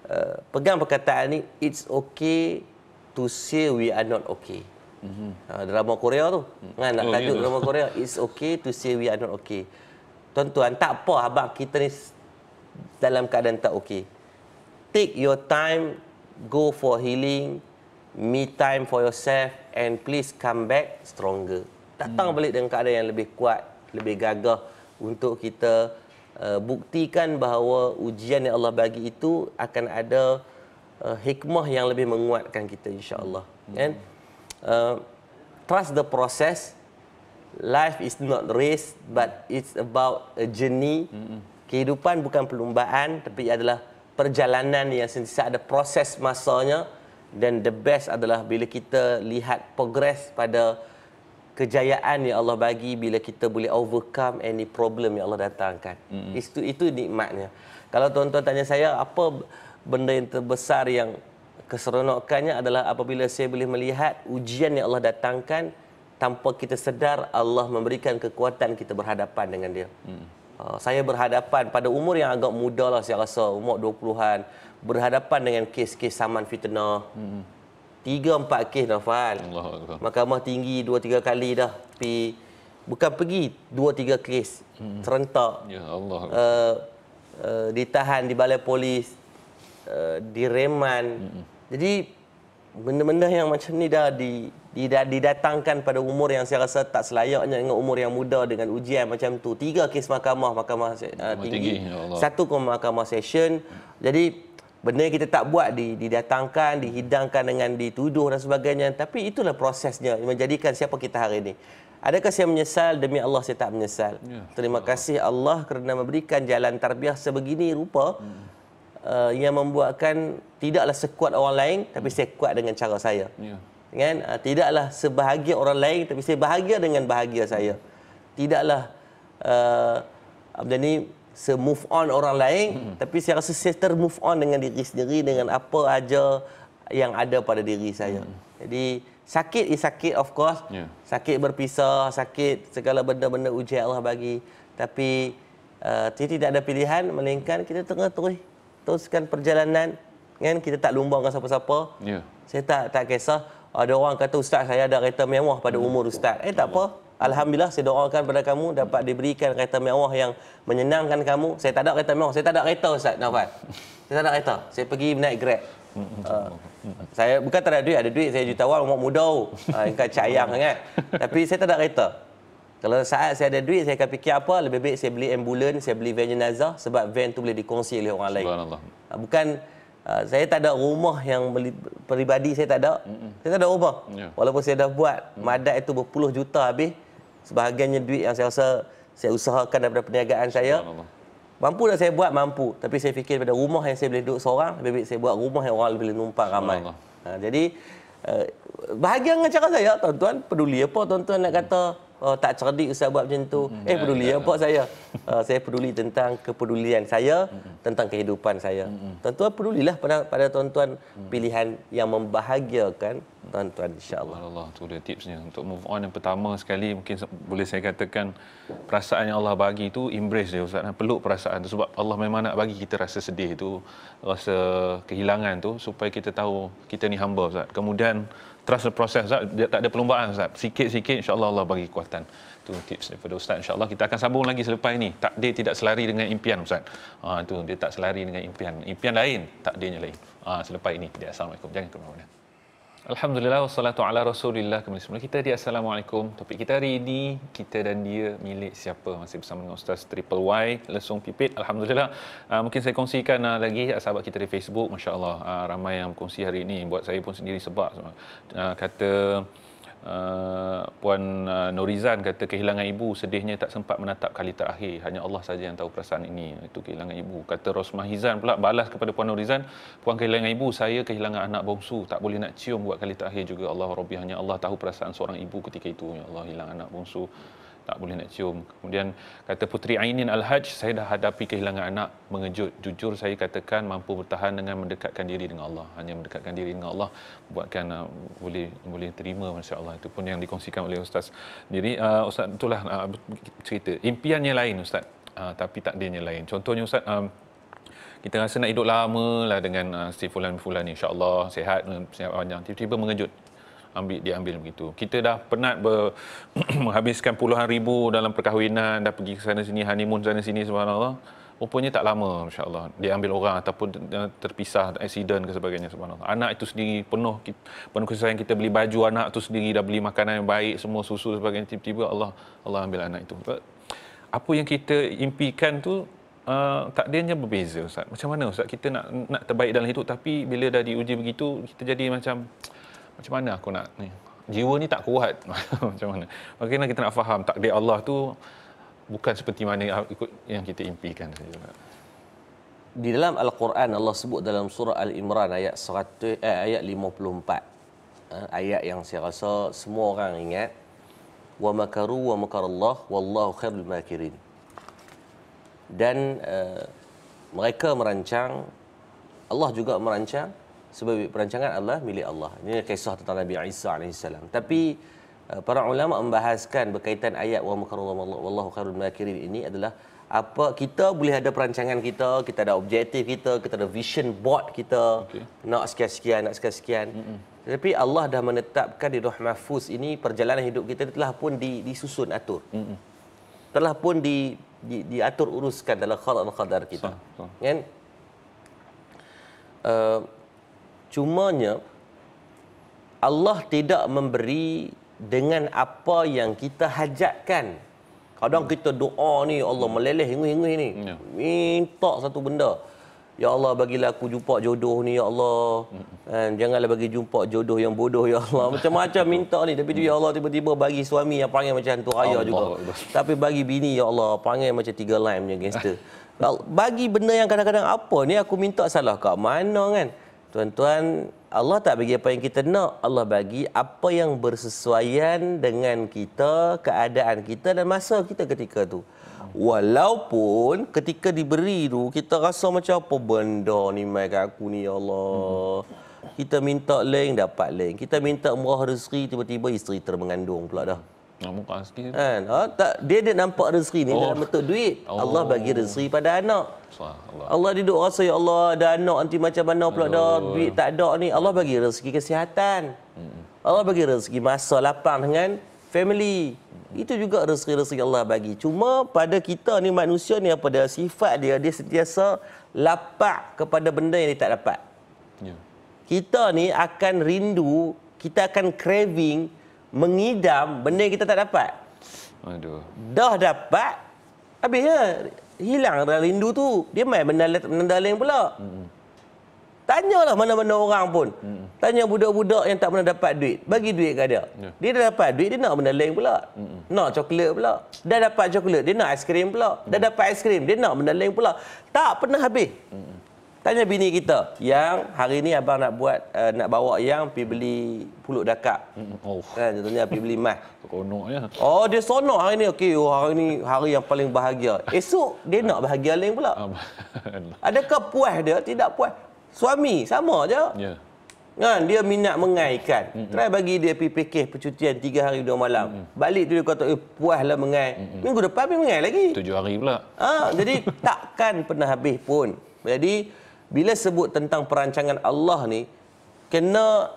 uh, Pegang perkataan ni It's okay To say we are not okay Mm-hmm. Uh, drama Korea tu. Mm. Kan nak oh, tajuk yeah. drama Korea it's okay to say we are not okay. Tuan-tuan tak apa abang kita ni dalam keadaan tak okay. Take your time, go for healing, me time for yourself and please come back stronger. Datang mm. balik dengan keadaan yang lebih kuat, lebih gagah untuk kita uh, buktikan bahawa ujian yang Allah bagi itu akan ada uh, hikmah yang lebih menguatkan kita insya-Allah. Hmm. Kan? Uh, trust the process. Life is not race, but it's about a journey. Mm-hmm. Kehidupan bukan perlombaan, tapi adalah perjalanan yang sentiasa ada proses masanya. Dan the best adalah bila kita lihat progress pada kejayaan yang Allah bagi bila kita boleh overcome any problem yang Allah datangkan. Mm-hmm. Itu itu nikmatnya. Kalau tuan-tuan tanya saya apa benda yang terbesar yang keseronokannya adalah apabila saya boleh melihat ujian yang Allah datangkan tanpa kita sedar Allah memberikan kekuatan kita berhadapan dengan dia. Hmm. Uh, saya berhadapan pada umur yang agak muda lah saya rasa, umur 20-an, berhadapan dengan kes-kes saman fitnah. Hmm. Tiga empat kes dah faham. Mahkamah tinggi dua tiga kali dah. Tapi bukan pergi dua tiga kes. Hmm. Serentak. Ya Allah. Uh, ah, uh, ah, ditahan di balai polis. Uh, direman. Mm-hmm. Jadi benda-benda yang macam ni dah di didatangkan pada umur yang saya rasa tak selayaknya dengan umur yang muda dengan ujian macam tu. Tiga kes mahkamah, mahkamah uh, tinggi. ya Satu ke mahkamah session. Jadi benda yang kita tak buat didatangkan, dihidangkan dengan dituduh dan sebagainya. Tapi itulah prosesnya menjadikan siapa kita hari ini. Adakah saya menyesal? Demi Allah saya tak menyesal. Ya. Terima kasih Allah kerana memberikan jalan tarbiyah sebegini rupa. Hmm uh, yang membuatkan tidaklah sekuat orang lain tapi saya kuat dengan cara saya. Yeah. Kan? Uh, tidaklah sebahagia orang lain tapi saya bahagia dengan bahagia saya. Tidaklah uh, Abdul ni se move on orang lain mm-hmm. tapi saya rasa saya ter move on dengan diri sendiri dengan apa aja yang ada pada diri saya. Mm-hmm. Jadi sakit is sakit of course. Yeah. Sakit berpisah, sakit segala benda-benda ujian Allah bagi tapi Uh, tidak ada pilihan melainkan kita tengah terus teruskan perjalanan kan kita tak lumba dengan siapa-siapa yeah. saya tak tak kisah ada orang kata ustaz saya ada kereta mewah pada hmm. umur ustaz eh tak apa Alhamdulillah saya doakan pada kamu dapat diberikan kereta mewah yang menyenangkan kamu. Saya tak ada kereta mewah. Saya tak ada kereta Ustaz Nafal. Saya tak ada kereta. Saya pergi naik Grab. Uh, saya bukan tak ada duit, ada duit saya jutawan umur muda. Ah uh, engkau cayang sangat. Tapi saya tak ada kereta. Kalau saat saya ada duit, saya akan fikir apa, lebih baik saya beli ambulans, saya beli van jenazah sebab van tu boleh dikongsi oleh orang lain. Subhanallah. Ah, bukan uh, saya tak ada rumah yang beli, peribadi saya tak ada. Mm-mm. Saya tak ada rumah. Yeah. Walaupun saya dah buat mm. madat itu berpuluh juta habis sebahagiannya duit yang saya rasa saya usahakan daripada perniagaan saya. Mampu dah saya buat mampu, tapi saya fikir pada rumah yang saya boleh duduk seorang, lebih baik saya buat rumah yang orang boleh numpang ramai. Ha, jadi uh, bahagian dengan cara saya tuan-tuan peduli apa tuan-tuan nak kata Oh, tak cerdik saya buat macam tu. Hmm. Eh peduli hmm. apa ya, ya, ya. saya? Uh, saya peduli tentang kepedulian saya hmm. tentang kehidupan saya. Hmm. Tentu pedulilah pada pada tuan-tuan hmm. pilihan yang membahagiakan tuan-tuan insyaallah. Allah tu dia tipsnya untuk move on yang pertama sekali mungkin boleh saya katakan perasaan yang Allah bagi tu embrace dia ustaz. Peluk perasaan tu sebab Allah memang nak bagi kita rasa sedih tu, rasa kehilangan tu supaya kita tahu kita ni hamba ustaz. Kemudian trust the process ustaz. Dia tak ada perlumbaan ustaz. Sikit-sikit insyaallah Allah bagi kekuatan itu tips daripada Ustaz Allah kita akan sambung lagi selepas ini takdir tidak selari dengan impian Ustaz ha, itu dia tak selari dengan impian impian lain takdirnya lain ha, selepas ini Assalamualaikum jangan ke mana-mana Alhamdulillah wassalatu ala rasulillah kembali semula kita di Assalamualaikum topik kita hari ini kita dan dia milik siapa masih bersama dengan Ustaz Triple Y Lesung Pipit Alhamdulillah uh, mungkin saya kongsikan uh, lagi uh, sahabat kita di Facebook Masya Allah uh, ah, ramai yang kongsi hari ini buat saya pun sendiri sebab uh, kata Eh, Puan eh, Norizan kata kehilangan ibu sedihnya tak sempat menatap kali terakhir hanya Allah saja yang tahu perasaan ini itu kehilangan ibu kata Rosmah Hizan pula balas kepada Puan Norizan Puan kehilangan ibu saya kehilangan anak bongsu tak boleh nak cium buat kali terakhir juga Allah Rabbi hanya Allah tahu perasaan seorang ibu ketika itu ya Allah hilang anak bongsu tak boleh nak cium. Kemudian kata Puteri Ainin Al-Hajj, saya dah hadapi kehilangan anak, mengejut. Jujur saya katakan mampu bertahan dengan mendekatkan diri dengan Allah. Hanya mendekatkan diri dengan Allah buatkan uh, boleh boleh terima Masya Allah. Itu pun yang dikongsikan oleh Ustaz Jadi Uh, Ustaz itulah uh, cerita. Impiannya lain Ustaz, uh, tapi takdirnya lain. Contohnya Ustaz, um, kita rasa nak hidup lama lah dengan uh, si fulan-fulan ni. InsyaAllah sihat, sihat panjang. Tiba-tiba mengejut ambil diambil begitu. Kita dah penat ber, [clears throat] menghabiskan puluhan ribu dalam perkahwinan, dah pergi ke sana sini honeymoon sana sini subhanallah. Rupanya tak lama masya insyaAllah diambil orang ataupun terpisah accident, ke sebagainya subhanallah. Anak itu sendiri penuh penuh kasih sayang kita beli baju anak tu sendiri dah beli makanan yang baik semua susu dan sebagainya tiba-tiba Allah Allah ambil anak itu. Apa yang kita impikan tu Uh, takdirnya berbeza Ustaz. Macam mana Ustaz kita nak nak terbaik dalam hidup tapi bila dah diuji begitu kita jadi macam macam mana aku nak ni jiwa ni tak kuat [laughs] macam mana nak kita nak faham takdir Allah tu bukan seperti mana ikut yang kita impikan di dalam al-Quran Allah sebut dalam surah al-Imran ayat 100 eh, ayat 54 eh, ayat yang saya rasa semua orang ingat wa makaru wa makarallah wallahu khairul makirin dan uh, mereka merancang Allah juga merancang sebab perancangan Allah milik Allah. Ini kisah tentang Nabi Isa AS. Tapi eh, para ulama membahaskan berkaitan ayat wa makarullah wallahu khairul makirin ini adalah apa kita boleh ada perancangan kita, kita ada objektif kita, kita ada vision board kita. Okay. Nak sekian-sekian, nak sekian-sekian. Mm-hmm. Tapi Allah dah menetapkan di Ruh Mahfuz ini perjalanan hidup kita telah pun disusun atur. Mm-hmm. Telah pun di, di, diatur uruskan dalam khalaq dan kita. Kan? Eh, Cuma cumanya Allah tidak memberi dengan apa yang kita hajatkan kadang hmm. kita doa ni Allah meleleh hingui-hingui ni ya. minta satu benda Ya Allah bagilah aku jumpa jodoh ni Ya Allah hmm. Eh, janganlah bagi jumpa jodoh yang bodoh Ya Allah [laughs] Macam-macam minta ni Tapi tu hmm. Ya Allah tiba-tiba bagi suami yang panggil macam tu ayah juga Tapi bagi bini Ya Allah Panggil macam tiga lime je gangster [laughs] Bagi benda yang kadang-kadang apa ni Aku minta salah kat mana kan Tuan-tuan, Allah tak bagi apa yang kita nak. Allah bagi apa yang bersesuaian dengan kita, keadaan kita dan masa kita ketika tu. Walaupun ketika diberi tu, kita rasa macam apa benda ni mai aku ni ya Allah. Kita minta lain dapat lain. Kita minta murah rezeki tiba-tiba isteri termengandung pula dah. Muka sikit. Kan? Ha, tak, dia dia nampak rezeki ni oh. dalam bentuk duit. Oh. Allah bagi rezeki pada anak. Allah. Allah duduk rasa, Ya Allah, ada anak nanti macam mana pula dah duit tak ada ni. Allah bagi rezeki kesihatan. Hmm. Allah bagi rezeki masa lapang dengan family. Hmm. Itu juga rezeki-rezeki Allah bagi. Cuma pada kita ni manusia ni pada sifat dia, dia sentiasa lapak kepada benda yang dia tak dapat. Yeah. Kita ni akan rindu, kita akan craving, mengidam benda kita tak dapat. Aduh. Dah dapat, habisnya lah, hilang rindu tu. Dia main benda, benda lain pula. Tanyalah mana-mana orang pun. mm Tanya budak-budak yang tak pernah dapat duit. Bagi duit ke dia. Yeah. Dia dah dapat duit, dia nak benda lain pula. mm Nak coklat pula. Dah dapat coklat, dia nak aiskrim pula. mm Dah dapat aiskrim, dia nak benda lain pula. Tak pernah habis. mm Tanya bini kita yang hari ni abang nak buat uh, nak bawa yang pergi beli puluk dakak. Hmm, oh. Kan contohnya pergi beli mas. Seronoknya. Oh dia seronok hari ni. Okey, oh, hari ni hari yang paling bahagia. Esok dia nak bahagia lain pula. Ah, Adakah puas dia? Tidak puas. Suami sama je. Ya. Yeah. Kan dia minat mengaikan. Hmm, hmm. Try bagi dia PPK percutian 3 hari 2 malam. Mm-hmm. Balik tu dia kata eh puaslah mengai. Mm-hmm. Minggu depan pergi mengai lagi. 7 hari pula. Ah, ha, jadi takkan pernah habis pun. Jadi bila sebut tentang perancangan Allah ni kena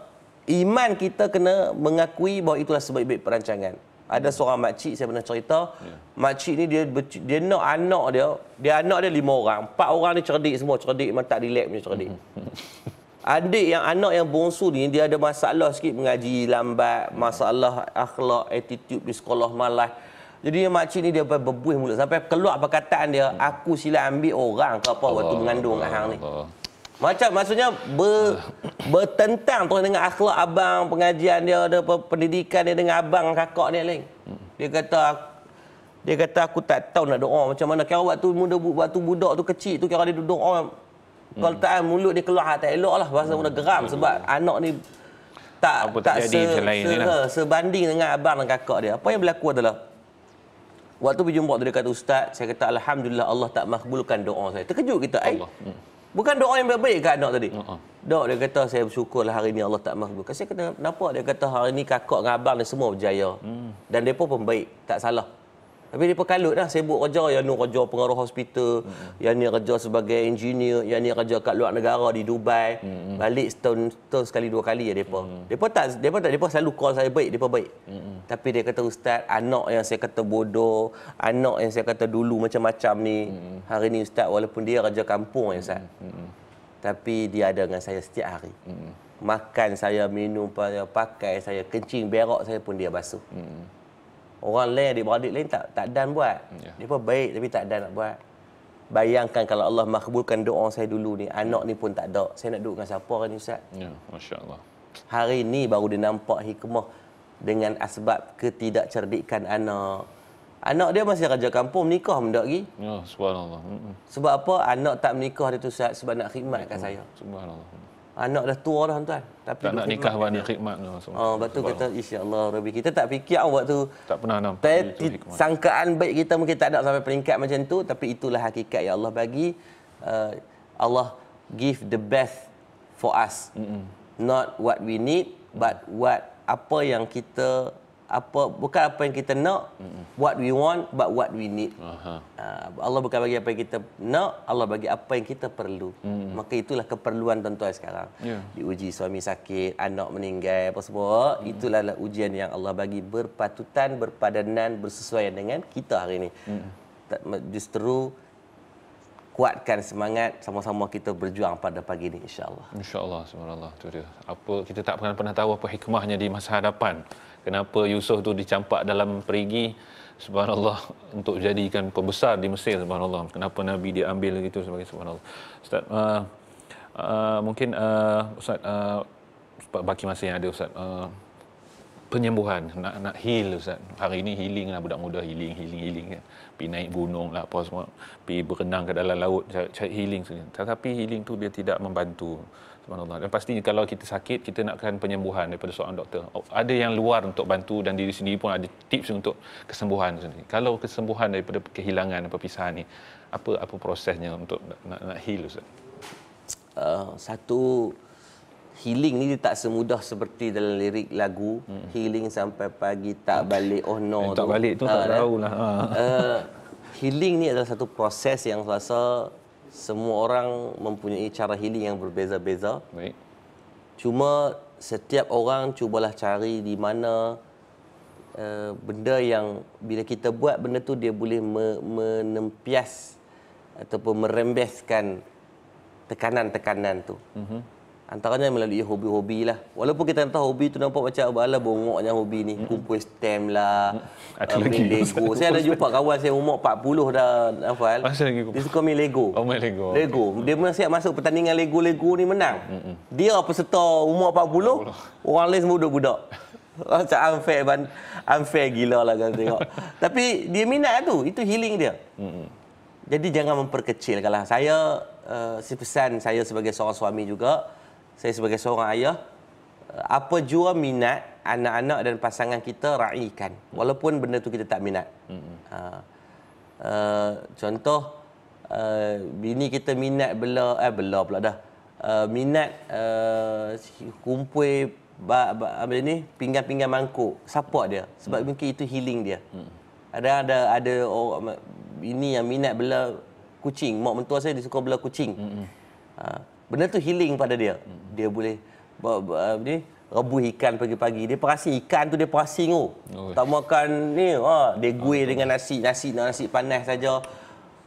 iman kita kena mengakui bahawa itulah sebab ibu perancangan ada seorang makcik saya pernah cerita ya. makcik ni dia dia nak anak dia dia anak dia lima orang empat orang ni cerdik semua cerdik memang tak relax punya cerdik [laughs] adik yang anak yang bongsu ni dia ada masalah sikit mengaji lambat masalah akhlak attitude di sekolah malas jadi mak cik ni dia sampai berbuih mulut sampai keluar perkataan dia hmm. aku silap ambil orang ke apa Allah, waktu mengandung Allah, hang ni. Allah. Macam maksudnya ber, ah. bertentang tu dengan akhlak abang pengajian dia ada pendidikan dia dengan abang kakak ni, lain. Hmm. Dia kata dia kata aku tak tahu nak doa macam mana kalau waktu muda waktu budak tu kecil tu kalau dia doa hmm. kalau tak mulut ni keluar tak elok lah bahasa hmm. geram sebab hmm. anak ni tak apa tak se, se, se, lah. sebanding dengan abang dan kakak dia apa yang berlaku adalah Waktu berjumpa jumpa dia kata ustaz, saya kata alhamdulillah Allah tak makbulkan doa saya. Terkejut kita. eh hmm. Bukan doa yang baik-baik ke anak tadi? Uh-huh. Dok dia kata saya bersyukurlah hari ini Allah tak makbulkan. Saya kata kenapa dia kata hari ini kakak dengan abang ni semua berjaya. Hmm. Dan depa pun baik, tak salah. Tapi mereka kalut dah sibuk kerja yang ni kerja pengaruh hospital, hmm. yang ni kerja sebagai engineer, yang ni kerja kat luar negara di Dubai. Hmm. Balik setahun, setahun sekali dua kali ya depa. Depa hmm. tak depa tak depa selalu call saya baik, depa baik. Hmm. Tapi dia kata ustaz, anak yang saya kata bodoh, anak yang saya kata dulu macam-macam ni. Hmm. Hari ni ustaz walaupun dia kerja kampung ya ustaz. Hmm. Tapi dia ada dengan saya setiap hari. Hmm. Makan saya, minum saya, pakai saya, kencing berak saya pun dia basuh. Hmm. Orang lain, adik-beradik lain tak tak dan buat. Yeah. Dia pun baik tapi tak dan nak buat. Bayangkan kalau Allah makbulkan doa saya dulu ni, anak ni pun tak ada. Saya nak duduk dengan siapa hari ni Ustaz? Ya, yeah, Masya Allah. Hari ni baru dia nampak hikmah dengan asbab ketidakcerdikan anak. Anak dia masih kerja kampung, menikah mendak lagi. Ya, yeah, subhanallah. Mm-mm. Sebab apa anak tak menikah dia tu Ustaz? Sebab nak khidmatkan mm-hmm. saya. Subhanallah anak dah tua dah tuan-tuan. Tapi tak nak nikah buat ni khidmat tu. Oh, betul ah, kita insya-Allah Rabbi kita tak fikir awak tu. Tak pernah nak. sangkaan baik kita mungkin tak nak sampai peringkat macam tu tapi itulah hakikat yang Allah bagi. Uh, Allah give the best for us. Mm-mm. Not what we need but what apa yang kita apa bukan apa yang kita nak mm what we want but what we need uh, Allah bukan bagi apa yang kita nak Allah bagi apa yang kita perlu mm maka itulah keperluan tuan-tuan sekarang yeah. diuji suami sakit anak meninggal apa semua mm itulah lah ujian yang Allah bagi berpatutan berpadanan bersesuaian dengan kita hari ini mm justru kuatkan semangat sama-sama kita berjuang pada pagi ini insyaallah insyaallah subhanallah itu dia apa kita tak pernah pernah tahu apa hikmahnya di masa hadapan kenapa Yusuf tu dicampak dalam perigi subhanallah untuk jadikan pembesar di Mesir subhanallah kenapa nabi diambil gitu sebagai subhanallah ustaz uh, uh, mungkin uh, ustaz uh, baki masa yang ada ustaz uh, penyembuhan nak nak heal ustaz hari ini healing lah budak muda healing healing healing kan pi naik gunung lah apa semua pi berenang ke dalam laut cari, cari healing sendiri tetapi healing tu dia tidak membantu Subhanallah. Dan pastinya kalau kita sakit, kita nakkan penyembuhan daripada seorang doktor. Oh, ada yang luar untuk bantu dan diri sendiri pun ada tips untuk kesembuhan sendiri. Kalau kesembuhan daripada kehilangan dan perpisahan ini, apa apa prosesnya untuk nak, nak heal Uh, satu healing ni tak semudah seperti dalam lirik lagu hmm. healing sampai pagi tak balik oh no eh, tak balik tu uh, tak tahulah kan? ha. uh, healing ni adalah satu proses yang rasa semua orang mempunyai cara healing yang berbeza-beza. Baik. Cuma setiap orang cubalah cari di mana uh, benda yang bila kita buat benda tu dia boleh me- menempias ataupun merembeskan tekanan-tekanan tu. Mhm. Antaranya melalui hobi-hobi lah. Walaupun kita tahu hobi tu nampak macam bala bongoknya hobi ni. Kumpul stem lah. Ada uh, lagi. [laughs] Lego. Saya, ada jumpa kawan saya umur 40 dah. Apa lagi kumpul? Dia suka main Lego. Oh, main Lego. Lego. Okay. Dia pun siap masuk pertandingan Lego-Lego ni menang. Mm-hmm. Dia peserta umur 40, 40. Orang lain semua budak-budak. [laughs] Macam unfair ban. Unfair gila lah kan tengok. [laughs] Tapi dia minat lah tu. Itu healing dia. Mm-hmm. Jadi jangan memperkecilkan lah. Saya, uh, si pesan saya sebagai seorang suami juga. mm saya sebagai seorang ayah eh, apa jua minat anak-anak dan pasangan kita raikan walaupun benda tu kita tak minat. Uh, uh, contoh uh, bini kita minat bela eh bela pula dah. Uh, minat uh, kumpul ba, ba, apa ini pinggan-pinggan mangkuk support dia sebab mm. mungkin itu healing dia. Mm. Ada ada ada orang ini yang minat bela kucing mak mentua saya dia bela kucing. Uh, benda tu healing pada dia dia boleh ni rebu ikan pagi-pagi dia perasi ikan tu dia perasi tu tak makan ni ha dia ah, gue dengan nasi nasi nasi panas saja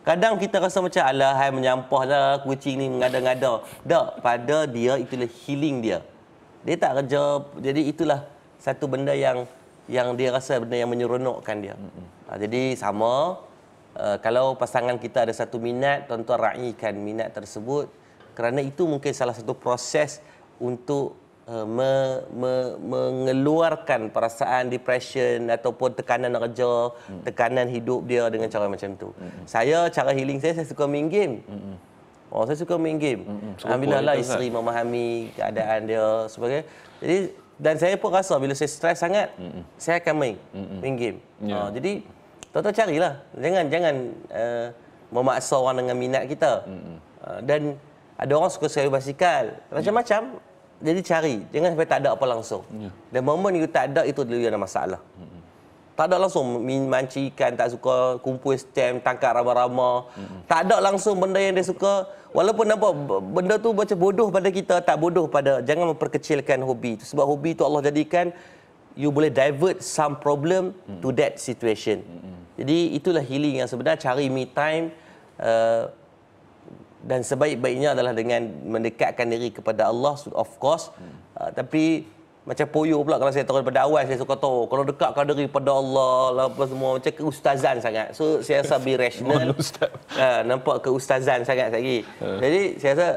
Kadang kita rasa macam Allah hai menyampahlah kucing ni mengada-ngada. Tak, pada dia itulah healing dia. Dia tak kerja, jadi itulah satu benda yang yang dia rasa benda yang menyeronokkan dia. Ha, jadi sama uh, kalau pasangan kita ada satu minat, tuan-tuan raikan minat tersebut, kerana itu mungkin salah satu proses untuk uh, me, me, mengeluarkan perasaan depression ataupun tekanan kerja, hmm. tekanan hidup dia dengan cara macam tu. Hmm. Saya cara healing saya saya suka main game. Hmm. Oh saya suka main game. Alhamdulillah lah isteri kan? memahami keadaan dia sebagai. Jadi dan saya pun rasa bila saya stres sangat Mm-mm. saya akan main Mm-mm. main game. Yeah. Oh, jadi tentu carilah. Jangan jangan uh, memaksa orang dengan minat kita. Uh, dan ada orang suka sekali basikal macam-macam yeah. jadi cari jangan sampai tak ada apa langsung yeah. Ya. momen itu tak ada itu dia ada masalah mm tak ada langsung mancikan tak suka kumpul stem tangkap rama-rama mm tak ada langsung benda yang dia suka walaupun nampak benda tu macam bodoh pada kita tak bodoh pada jangan memperkecilkan hobi itu sebab hobi itu Allah jadikan you boleh divert some problem mm to that situation mm jadi itulah healing yang sebenar cari me time uh, dan sebaik-baiknya adalah dengan mendekatkan diri kepada Allah of course hmm. uh, tapi macam poyo pula kalau saya tahu daripada awal saya suka tahu kalau dekat kalau daripada Allah lah apa semua macam keustazan sangat so saya rasa be rational uh, [laughs] nampak keustazan sangat lagi uh. jadi saya rasa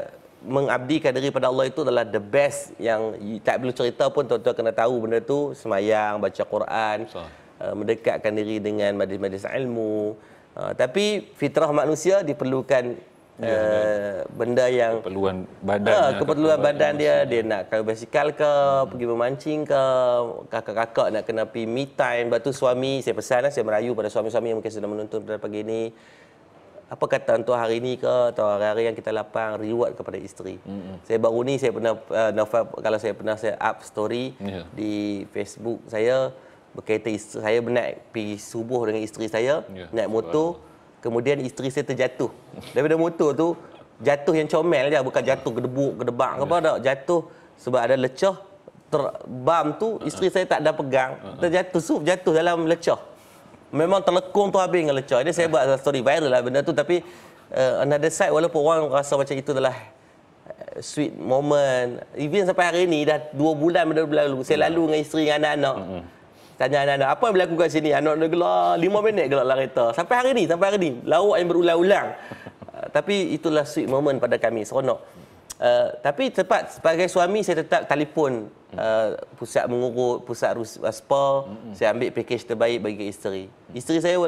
mengabdikan diri kepada Allah itu adalah the best yang tak perlu cerita pun tuan-tuan kena tahu benda tu semayang baca Quran so. uh, mendekatkan diri dengan majlis-majlis ilmu uh, tapi fitrah manusia diperlukan Ya, uh, benda yang keperluan badan uh, keperluan badan dia dia nak kalau basikal ke hmm. pergi memancing ke kakak-kakak nak kena pergi me time batu suami saya pesanlah saya merayu pada suami-suami yang mungkin sedang menonton pada pagi ini apa kata tuan hari ini ke atau hari-hari yang kita lapang reward kepada isteri hmm. saya baru ni saya pernah uh, kalau saya pernah saya up story yeah. di Facebook saya berkaitan saya naik pergi subuh dengan isteri saya yeah. naik motor so, Kemudian isteri saya terjatuh daripada motor tu jatuh yang comel je bukan jatuh gedebuk gedebak ke apa dak ya. jatuh sebab ada lecah terbam tu isteri saya tak ada pegang terjatuh sup jatuh dalam lecah memang terlekung tu habis dengan lecah ini saya ya. buat story viral lah benda tu tapi uh, eh, another side walaupun orang rasa macam itu adalah eh, sweet moment even sampai hari ni dah 2 bulan benda lalu saya ya. lalu dengan isteri dengan anak-anak Tanya anak-anak, apa yang berlaku kat sini? Anak dia gelar, lima minit gelar lah kereta. Sampai hari ni, sampai hari ni. Lauk yang berulang-ulang. [laughs] Uh, tapi itulah sweet moment pada kami, seronok. Uh, tapi tepat sebagai suami, saya tetap telefon hmm. uh, pusat mengurut, pusat uh, spa. Hmm. Saya ambil pakej terbaik bagi isteri. Isteri saya,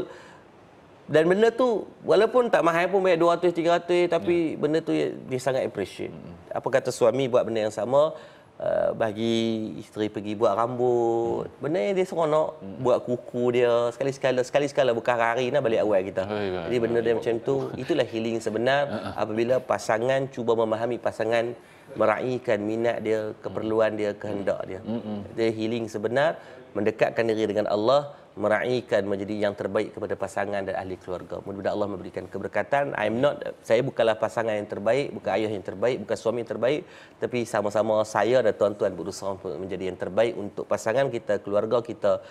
dan benda tu walaupun tak mahal pun bayar 200 300 tapi yeah. benda tu dia sangat appreciate. Hmm. Apa kata suami buat benda yang sama? Eh, bagi isteri pergi buat rambut. Hmm. Benda dia seronok hmm. buat kuku dia sekali-sekala sekali-sekala buka hari nak balik awal kita. Hai, hai, Jadi benda hai, dia hai, macam hai. tu [laughs] itulah healing sebenar ha, ha. apabila pasangan cuba memahami pasangan meraihkan minat dia, keperluan dia, kehendak dia. Hmm. hmm. Dia healing sebenar mendekatkan diri dengan Allah meraihkan menjadi yang terbaik kepada pasangan dan ahli keluarga. Mudah-mudahan Allah memberikan keberkatan. I'm not saya bukanlah pasangan yang terbaik, bukan ayah yang terbaik, bukan suami yang terbaik, tapi sama-sama saya dan tuan-tuan berusaha untuk menjadi yang terbaik untuk pasangan kita, keluarga kita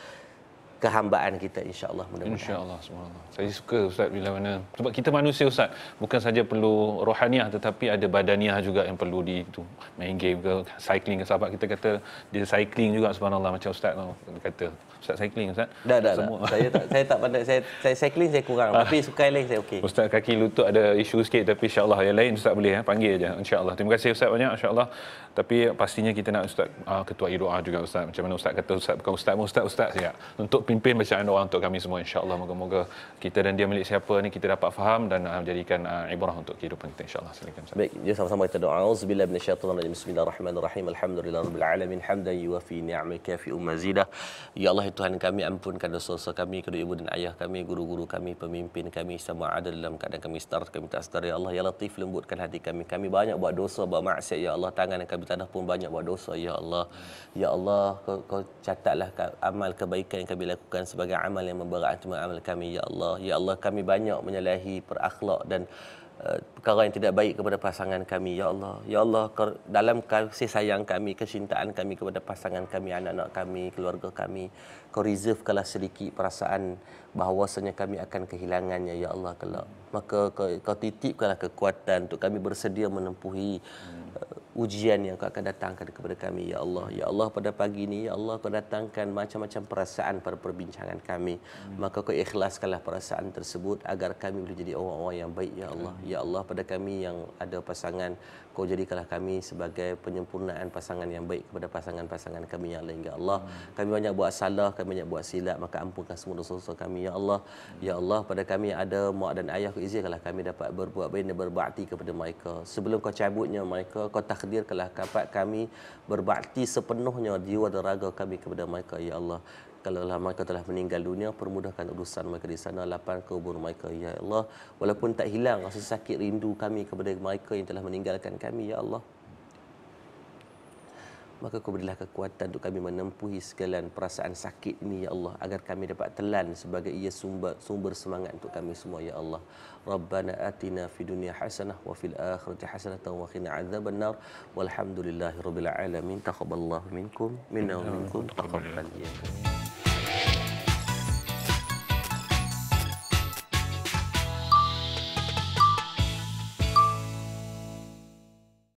kehambaan kita insyaallah mudah-mudahan insyaallah subhanallah saya suka ustaz bila mana sebab kita manusia ustaz bukan saja perlu rohaniah tetapi ada badaniah juga yang perlu di itu main game ke cycling ke sahabat kita kata dia cycling juga subhanallah macam ustaz tu kata ustaz cycling ustaz dah dah, dah. saya tak saya tak pandai saya saya cycling saya kurang ah. tapi suka lain saya okey ustaz kaki lutut ada isu sikit tapi insyaallah yang lain ustaz boleh ya panggil aja insyaallah terima kasih ustaz banyak insyaallah tapi pastinya kita nak ustaz ah, ketua doa juga ustaz macam mana ustaz kata ustaz bukan ustaz ustaz ustaz, ustaz untuk pimpin bacaan doa untuk kami semua insyaallah moga-moga kita dan dia milik siapa ni kita dapat faham dan uh, jadikan uh, ibrah untuk kehidupan kita insyaallah silakan baik ya sama-sama kita doa auzubillahi minasyaitanirrajim bismillahirrahmanirrahim alhamdulillahirabbil alamin hamdan yuwafi ni'mika fi umazida ya allah ya tuhan kami ampunkan dosa-dosa kami kepada ibu dan ayah kami guru-guru kami pemimpin kami semua ada dalam keadaan kami star kami tak star ya allah ya latif lembutkan hati kami kami banyak buat dosa buat maksiat ya allah tangan kami tanah pun banyak buat dosa ya allah ya allah kau, kau catatlah amal kebaikan yang kami lakukan lakukan sebagai amal yang memberatkan amal kami ya Allah ya Allah kami banyak menyalahi perakhlak dan uh, perkara yang tidak baik kepada pasangan kami ya Allah ya Allah dalam kasih sayang kami kecintaan kami kepada pasangan kami anak-anak kami keluarga kami kau reserve kalah sedikit perasaan bahawasanya kami akan kehilangannya ya Allah kelak maka kau, kau titipkanlah kekuatan untuk kami bersedia menempuhi uh, ujian yang kau akan datangkan kepada kami ya Allah ya Allah pada pagi ini ya Allah kau datangkan macam-macam perasaan pada perbincangan kami Amin. maka kau ikhlaskanlah perasaan tersebut agar kami boleh jadi orang-orang yang baik ya Allah Amin. ya Allah pada kami yang ada pasangan kau jadikanlah kami sebagai penyempurnaan pasangan yang baik kepada pasangan-pasangan kami yang lain ya Allah Amin. kami banyak buat salah kami banyak buat silap maka ampunkan semua dosa-dosa kami ya Allah Amin. ya Allah pada kami yang ada mak dan ayah kau izinkanlah kami dapat berbuat baik dan berbakti kepada mereka sebelum kau cabutnya mereka kau tak takdirkanlah kapat kami berbakti sepenuhnya jiwa dan raga kami kepada mereka ya Allah kalaulah mereka telah meninggal dunia permudahkan urusan mereka di sana lapan kubur mereka ya Allah walaupun tak hilang rasa sakit rindu kami kepada mereka yang telah meninggalkan kami ya Allah Maka kau berilah kekuatan untuk kami menempuh segala perasaan sakit ini, Ya Allah. Agar kami dapat telan sebagai ia sumber, sumber semangat untuk kami semua, Ya Allah. ربنا آتنا في الدنيا حسنة وفي الآخرة حسنة وقنا عذاب النار والحمد لله رب العالمين تقبل الله منكم منا ومنكم تقبل يا